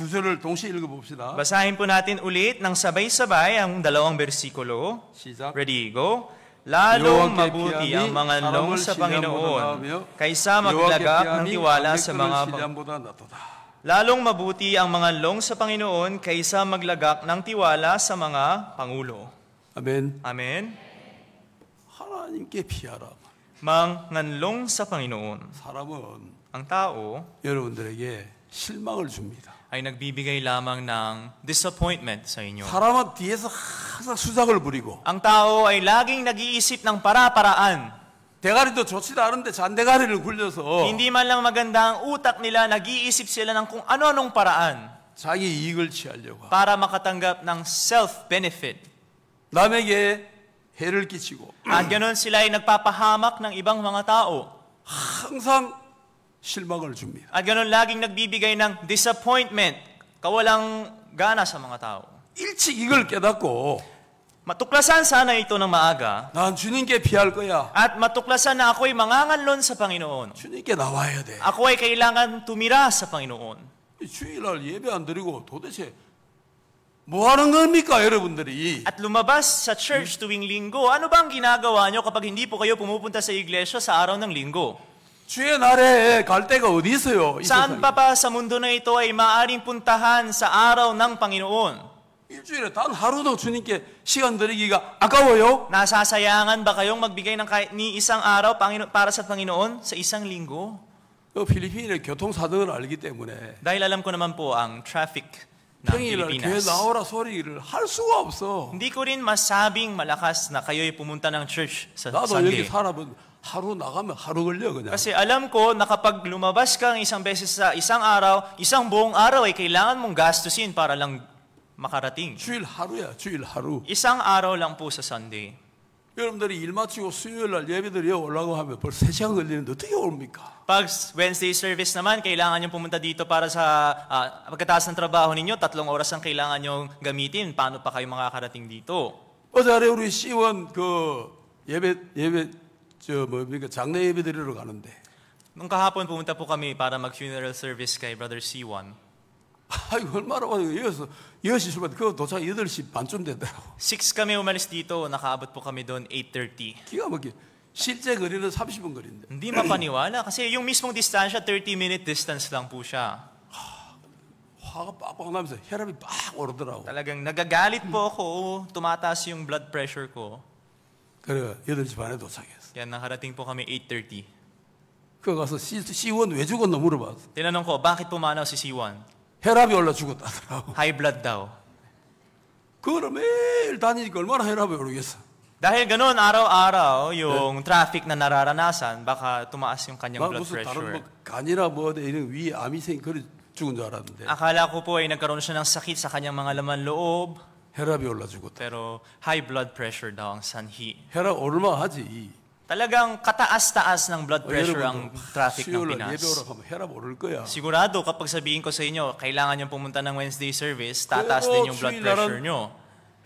구절을 동시에 읽어봅시다. Basahin po natin ulit ng sabay-sabay ang dalawang bersikulo. 시작. Ready, go. Lalong mabuti ang mga nalong sa Panginoon kaysa maglagak ng tiwala sa mga Lalong mabuti ang mga nalong sa Panginoon kaysa maglagak ng tiwala sa mga pangulo. Amen. Amen. 하나님께 피하라. 망한롱 sa Panginoon. 사람은 ang tao 여러분들에게 실망을 줍니다 ay nagbibigay lamang ng disappointment sa inyo. 사람은 뒤에서 sa 수작을 부리고 Ang tao ay laging nag-iisip ng para-paraan. 대가리도 좋지도 않은데 잔대가리를 굴려서 Hindi man lang maganda ang utak nila, nag-iisip sila ng kung ano-anong paraan 자기 이익을 취하려고 para makatanggap ng self-benefit. 남에게 해를 끼치고 At sila ay nagpapahamak ng ibang mga tao. 항상 실망을 줍니다. At ganun laging nagbibigay ng disappointment, kawalang gana sa mga tao. 일찍 이걸 깨닫고 Matuklasan sana ito ng maaga. 난 주님께 피할 거야. At matuklasan na ako'y mangangalon sa Panginoon. 주님께 나와야 돼. Ako ay kailangan tumira sa Panginoon. 주일날 예배 안 드리고 도대체 뭐 하는 겁니까, 여러분들이? At lumabas sa church tuwing linggo, ano bang ginagawa nyo kapag hindi po kayo pumupunta sa iglesia sa araw ng linggo? 주의 날에 갈 데가 어디 있어요? Saan pa p a sa mundo na ito ay maaring puntahan sa araw ng Panginoon? 일주일에 단 하루도 주님께 시간 드리기가 아까워요? Nasasayangan ba kayong magbigay ng kahit ni isang araw p a r a sa Panginoon sa isang linggo? 그 필리핀의 교통 사정을 알기 때문에 Dahil alam ko naman po ang traffic ng Pilipinas. 나오라 소리를 할 수가 없어. Hindi ko rin masabing malakas na kayo'y pumunta ng church sa Sunday. 살아본 하루 나가면 하루 걸려 그냥. Kasi alam ko na kapag lumabas ka isang beses sa isang araw, isang buong araw ay kailangan mong gastusin para lang makarating. 주일 하루야, 주일 하루. Isang araw lang po sa Sunday. 여러분들이 일 마치고 수요일 날 예배드리러 올라고 하면 벌써 3시간 걸리는데 어떻게 옵니까? Pag Wednesday service naman, kailangan nyo pumunta dito para sa uh, pagkataas ng trabaho ninyo, tatlong oras ang kailangan nyo gamitin. Paano pa kayo makakarating dito? 어제 우리 C1 그 예배 예배 저 뭡니까 장례 예배 드리러 가는데. Nung kahapon pumunta po kami para mag-funeral service kay Brother C1. 아이 얼마나 와요. 6시 6시 출발. 그 도착 8시 반쯤 되더라고. 6 kami umalis dito, nakaabot po kami doon 8:30. 기가 막히 실제 거리는 30분 거리인데. Hindi mapaniwala kasi yung mismong distansya 30 minute distance lang po siya. 화가 빡빡 나면서 혈압이 빡 오르더라고. Talagang nagagalit po ako, tumataas yung blood pressure ko. 그래 8시 반에 도착했 Kaya nakarating po kami 8.30. 그 가서 C, C1 왜 죽었나 물어봤어. Tinanong ko, bakit pumanaw si C1? 혈압이 올라 죽었다 High blood daw. 그걸 매일 다니니까 얼마나 혈압이 오르겠어. Dahil ganun, araw-araw, yung traffic na nararanasan, baka tumaas yung kanyang blood pressure. 뭐 간이나 뭐 이런 위 암이생 그런 죽은 줄 알았는데 Akala ko po ay nagkaroon siya ng sakit sa kanyang mga laman loob, 혈압이 올라 죽었다. pero high blood pressure daw ang sanhi. 혈압 얼마 하지? Talagang kataas-taas ng blood oh, pressure ang traffic ng Pinas. Sigurado kapag sabihin ko sa inyo, kailangan nyo pumunta ng Wednesday service, tataas din yung blood pressure niyo.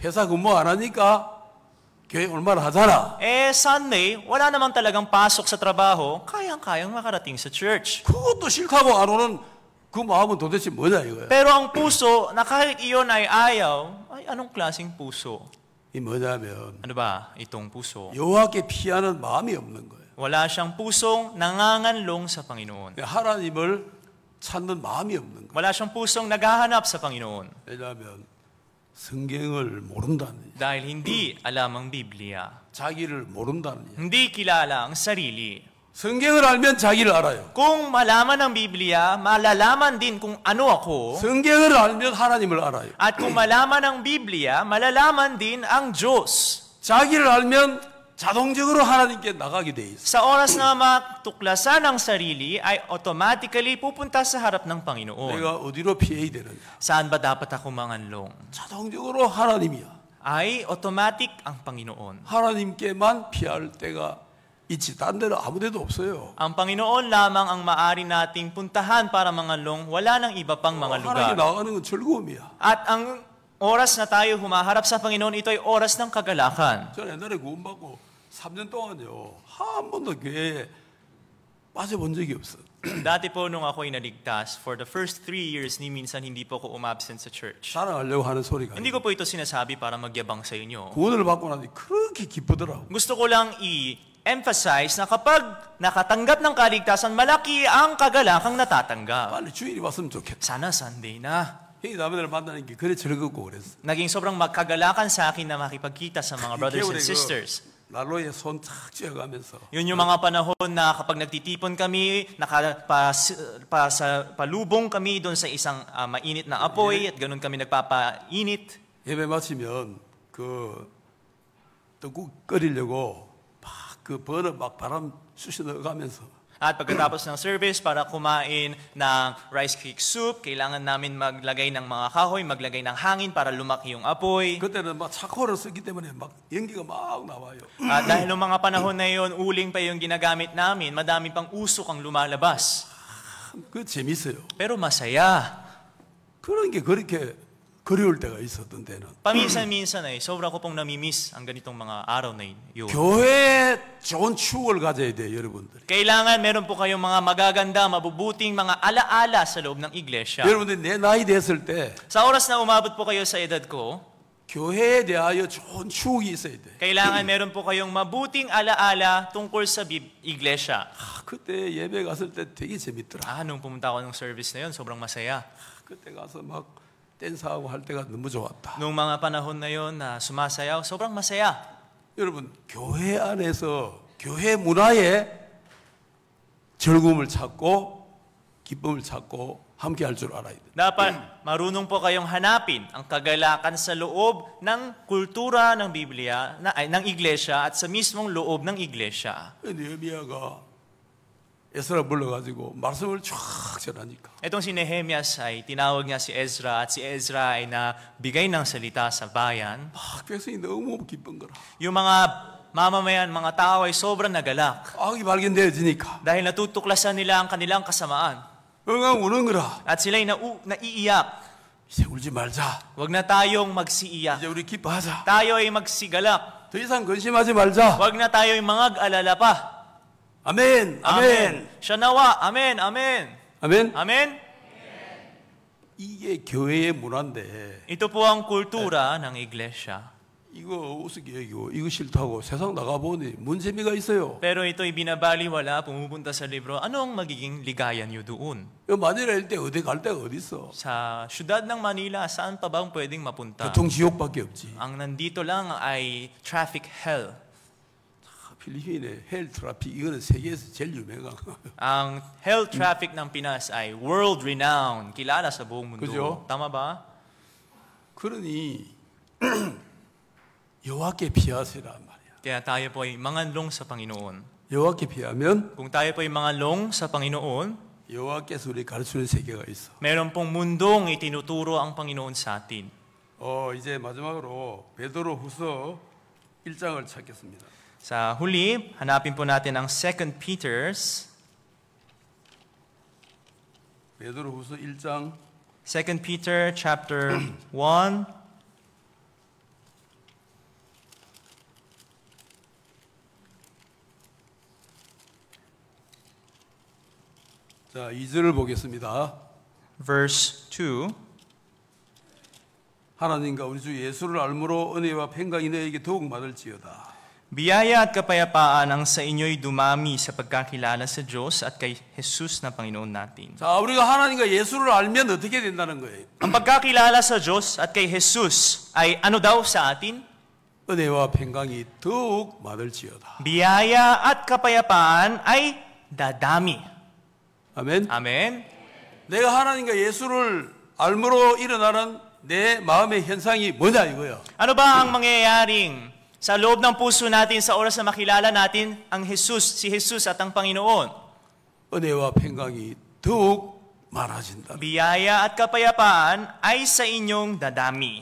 회사 gumo 안 하니까 교회 얼마나 하잖아. Eh, Sunday, wala naman talagang pasok sa trabaho, kayang-kayang makarating sa church. 그것도 싫다고 안 오는 그 마음은 도대체 뭐냐 이거야. Pero ang puso na kahit iyon ay ayaw, ay anong klasing puso? 이 뭐냐면 ano ba itong puso? 여호와께 피하는 마음이 없는 거예요. Wala siyang pusong nanganganlong sa Panginoon. 하나님을 찾는 마음이 없는 거예요. Wala siyang pusong naghahanap sa Panginoon. 왜냐하면 성경을 모른다는 dahil hindi alam ang Biblia. 자기를 모른다는 Hindi kilala ang sarili. 성경을 알면 자기를 알아요. Kung malaman ang Biblia, malalaman din kung ano ako. 성경을 알면 하나님을 알아요. At kung malaman ang Biblia, malalaman din ang Diyos. 자기를 알면 자동적으로 하나님께 나가게 돼 있어. Sa oras na matuklasan ang sarili ay automatically pupunta sa harap ng Panginoon. 내가 어디로 피해야 되느냐? Saan ba dapat ako manganlong? 자동적으로 하나님이야. Ay automatic ang Panginoon. 하나님께만 피할 때가 Ichitan na amu dedo 없어요. Ang Panginoon lamang ang maari nating puntahan para mangalong, wala nang iba pang mga lugar. At ang oras na tayo humaharap sa Panginoon, ito ay oras ng kagalakan. 저는 옛날에 구원받고 3년 동안요. 한 번도 교회에 빠져본 적이 없어. Dati po nung ako naligtas, for the first three years ni minsan hindi po ako umabsent sa church. 사랑하려고 하는 소리가. Hindi ko po ito sinasabi para magyabang sa inyo. 구원을 받고 나니 그렇게 기쁘더라고. Gusto ko lang emphasize na kapag nakatanggap ng kaligtasan, malaki ang kagalakang natatanggap. Sana Sunday na. Naging sobrang magkagalakan sa akin na makipagkita sa mga brothers and sisters. Yun yung mga panahon na kapag nagtitipon kami, nakapas, sa, palubong kami doon sa isang ah, mainit na apoy at ganun kami nagpapainit. 예배 마치면 그 떡국 끓이려고 그막 바람 쑤시 넣어가면서 At pagkatapos ng service, para kumain ng rice cake soup, kailangan namin maglagay ng mga kahoy, maglagay ng hangin para lumaki yung apoy. 그때는 막 차코를 쓰기 때문에 막 연기가 막 나와요. At dahil noong mga panahon na yon, uling pa yung ginagamit namin, madami pang usok ang lumalabas. 그 재밌어요. Pero masaya. 그런 게 그렇게 그리울 때가 있었던 때는 a i s a n m n s a n o b a n g ko a m m i s s a n a n i o n r a 교회 좋은 추억을 가져야 돼 여러분들. k a meron po kayong mga magaganda, mabubuting mga alaala sa loob ng iglesia. 여러분들 내 나이 됐을 때 Sa oras na umabot po kayo sa edad ko, 교회에 대하여 좋은 추억이 있어야 돼. k a n g meron po kayong mabuting alaala tungkol sa i g l e s i a 아, 그때 예배 갔을 때 되게 재밌더라. Ah, nung p u m u n s y o b r a n g masaya. 그때 가서 막 댄스하고 할 때가 너무 좋았다. Nung mga panahon na yon na sumasayaw, sobrang masaya. 여러분 교회 안에서 교회 문화에 즐거움을 찾고 기쁨을 찾고 함께 할줄 알아야 돼. Dapat marunong po kayong hanapin ang kagalakan sa loob ng kultura ng Biblia, na, ay, ng iglesia at sa mismong loob ng iglesia. 느헤미야가 에스라 불러가지고 말씀을 쫙 전하니까. Itong si Nehemias ay tinawag niya si Ezra at si Ezra ay nabigay ng salita sa bayan. 막 백성이 너무 기쁜 거라. Yung mga mamamayan, mga tao ay sobrang nagalak. 악이 발견되어지니까. Dahil natutuklasan nila ang kanilang kasamaan. 응응 우는 거라. At sila ay nau- naiiyak. 이제 Huwag na tayong magsiiyak. 이제 우리 기뻐하자. Tayo ay magsigalak. 더 이상 근심하지 Huwag na tayo'y mga alala pa. 아멘. 아멘. 샤나와 아멘. 아멘. 아멘. 아멘. 이게 교회의 문화인데. e t o poan cultura ng iglesia. 이거 우습게 여기고 이거 싫다고 세상 나가보니 뭔 재미가 있어요? Pero ito ibinabaliwala pumupunta sa libro. Anong magiging ligaya niyo doon? 마닐라 일때 어디 갈 데가 어디 있어? Sa siyudad ng Manila, saan pa bang pwedeng mapunta? 교통 지옥밖에 없지. Ang nandito lang ay traffic hell. 필리핀의 헬 트래픽 이거는 세계에서 제일 유명한 거예요. Ang hell traffic ng Pinas ay world renowned, kilala sa buong mundo. 그죠? Tama ba? 그러니 여호와께 피하세란 말이야. Kaya tayo po ay manganlong sa Panginoon. 여호와께 피하면 Kung tayo po ay manganlong sa Panginoon, 여호와께서 우리 가르치는 세계가 있어. meron pong mundong itinuturo ang Panginoon sa atin. 어 이제 마지막으로 베드로 후서 1장을 찾겠습니다. Sa huli, hanapin po natin ang 2 Peter's 베드로후서 1장 2 Peter chapter 1 자, 2절을 보겠습니다. verse 2 하나님과 우리 주 예수를 알므로 은혜와 평강이 너에게 더욱 많을지어다. Biyaya at kapayapaan ang sa inyo'y dumami sa pagkakilala sa Diyos at kay Jesus na Panginoon natin. 자, 우리가 하나님과 예수를 알면 어떻게 된다는 거예요? Ang pagkakilala sa Diyos at kay Jesus ay ano daw sa atin? 은혜와 평강이 더욱 많을지어다. Biyaya at kapayapaan ay dadami. 아멘. 아멘. 내가 하나님과 예수를 알므로 일어나는 내 마음의 현상이 뭐냐 이거요. Ano ba ang mangyayaring sa loob ng puso natin sa oras na makilala natin ang Jesus, si Jesus at ang Panginoon. 은혜와 평강이 더욱 많아진다. Biyaya at kapayapaan ay sa inyong dadami.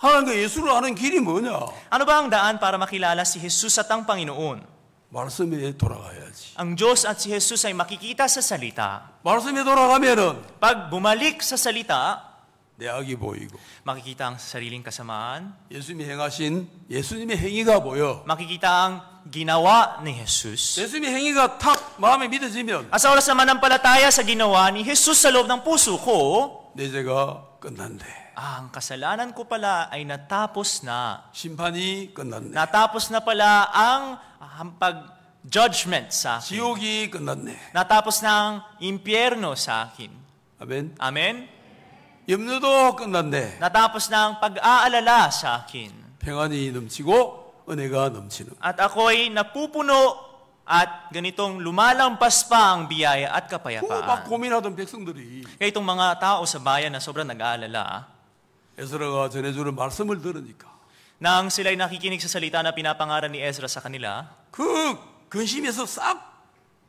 하나님과 예수를 아는 길이 뭐냐? Ano ba ang daan para makilala si Jesus at ang Panginoon? 말씀에 돌아가야지. Ang Diyos at si Jesus ay makikita sa salita. 말씀에 돌아가면은 pag bumalik sa salita, 내 악이 보이고 makikita ang sariling kasamaan 예수님이 행하신 예수님의 행위가 보여 makikita ang ginawa ni Jesus 예수님의 행위가 탁 마음에 믿어지면 at sa oras naman ng palataya sa ginawa ni Jesus sa loob ng puso ko 내 죄가 끝난대 ah, ang kasalanan ko pala ay natapos na 심판이 끝났네 natapos na pala ang hampag judgment sa akin 지옥이 끝났네 natapos na ang impyerno sa akin Amen? Amen? 염려도 끝났네. Natapos na ang pag-aalala sa akin. 평안이 넘치고 은혜가 넘치는. At ako ay napupuno at ganitong lumalampas pa ang biyaya at 막 kapayapaan. 고민하던 백성들이 Kaya itong mga tao sa bayan na sobrang nag-aalala, 에스라가 전해주는 말씀을 들으니까 nang sila'y nakikinig sa salita na pinapangaral ni Ezra sa kanila, 그 근심에서 싹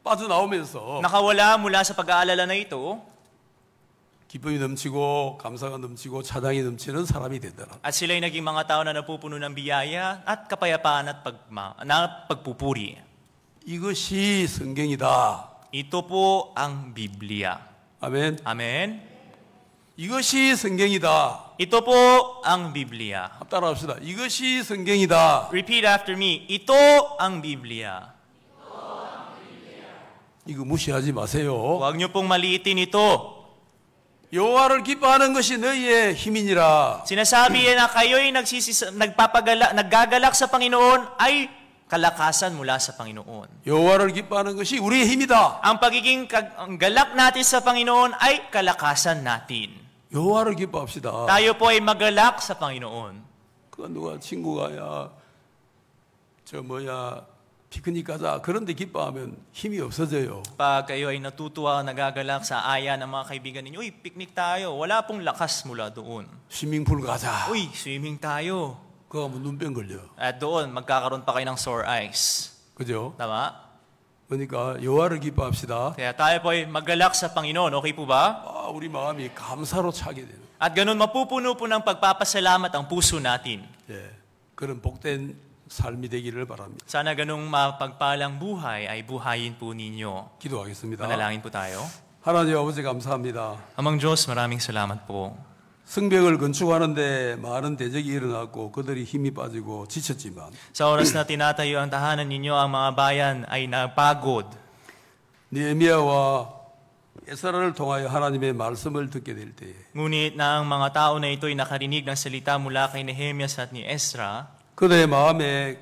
빠져나오면서 nakawala mula sa pag-aalala na ito, 기쁨이 넘치고 감사가 넘치고 찬양이 넘치는 사람이 된다는. At sila'y naging mga tao na napupuno ng biyaya at kapayapaan at pagma, na pagpupuri. 이것이 성경이다. Ito po ang Biblia. 아멘. 아멘. 이것이 성경이다. Ito po ang Biblia. 따라합시다. 이것이 성경이다. Repeat after me. Ito ang Biblia. 이거 무시하지 마세요. Huwag niyo pong maliitin ito. 여호와를 기뻐하는 것이 너희의 힘이니라. Sinasabi na kayo'y nagsisis nagpapagala naggagalak sa Panginoon ay kalakasan mula sa Panginoon. 여호와를 기뻐하는 것이 우리의 힘이다. Ang pagiging kag- galak natin sa Panginoon ay kalakasan natin. 여호와를 기뻐합시다. Tayo po ay magalak sa Panginoon. 그 누가 친구가 야저 뭐야 피크닉 가자. 그런데 기뻐하면 힘이 없어져요. Pag kayo ay natutuwa, nagagalak sa aya ng mga kaibigan ninyo, uy, picnic tayo. Wala pong lakas mula doon. 스밍풀 가자. Uy, swimming tayo. 그거면 눈병 걸려. At doon, magkakaroon pa kayo ng sore eyes. 그죠? Tama? 그러니까 여호와를 기뻐합시다. Kaya tayo po ay magalak sa Panginoon, okay po ba? 아, 우리 마음이 감사로 차게 되는. At ganun mapupuno po ng pagpapasalamat ang puso natin. 예. 그런 복된 삶이 되기를 바랍니다. Sana ganung mapagpalang buhay ay buhayin po ninyo. 기도하겠습니다. Manalangin po tayo. 하나님 아버지 감사합니다. Amang Diyos, maraming salamat po. 성벽을 건축하는데 많은 대적이 일어났고 그들이 힘이 빠지고 지쳤지만 Sa oras na tinatayo ang tahanan ninyo, ang mga bayan ay napagod. 느헤미야와 에스라를 통하여 하나님의 말씀을 듣게 될 때에 Ngunit na ang mga tao na ito'y nakarinig ng salita mula kay Nehemiah at ni Ezra, 그들의 마음에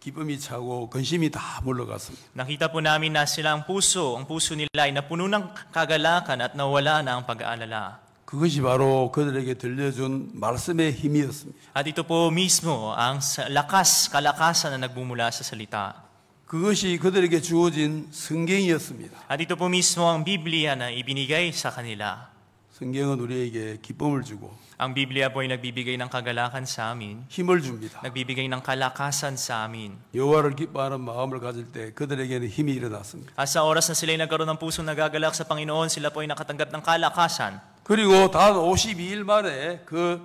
기쁨이 차고 근심이 다 물러갔습니다. Nakita po namin na sila ang puso, ang puso nila ay napuno ng kagalakan at nawala na ang pag-aalala. 그것이 바로 그들에게 들려준 말씀의 힘이었습니다. At ito po mismo ang lakas, kalakasan na nagmumula sa salita. 그것이 그들에게 주어진 성경이었습니다. At ito po mismo ang Biblia na ibinigay sa kanila. 성경은 우리에게 기쁨을 주고 Ang Biblia po ay nagbibigay ng kagalakan sa amin. 힘을 줍니다. 나gbibigay ng kalakasan sa amin. 여호와를 기뻐하는 마음을 가질 때 그들에게는 힘이 일어났습니다. At sa oras na sila'y nagkaroon ng pusong nagagalak sa Panginoon, sila po ay nakatanggap ng kalakasan. 그리고 단 52일 만에 그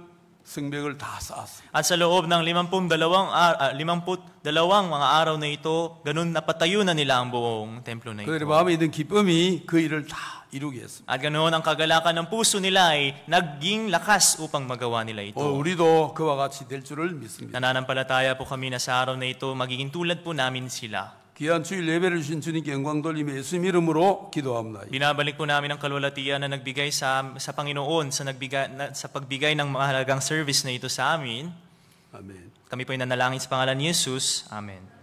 승벽을 다 쌓았습니다. At sa loob ng 52 uh, 52 mga araw na ito, ganun napatayo na nila ang buong templo na ito. 그들의 마음에 있는 기쁨이 그 일을 다 이루겠습니다. At ganoon ang kagalakan ng puso nila ay naging lakas upang magawa nila ito. 어, oh, 우리도 그와 같이 될 줄을 믿습니다. Nananampalataya po kami na sa araw na ito magiging tulad po namin sila. 귀한 주일 예배를 주신 주님께 영광 돌리며 예수님 이름으로 기도합니다. Binabalik po namin ang kalwalatian na nagbigay sa sa Panginoon sa nagbigay na, sa pagbigay ng mahalagang service na ito sa amin. Amen. Kami po ay nanalangin sa pangalan ni Jesus. Amen.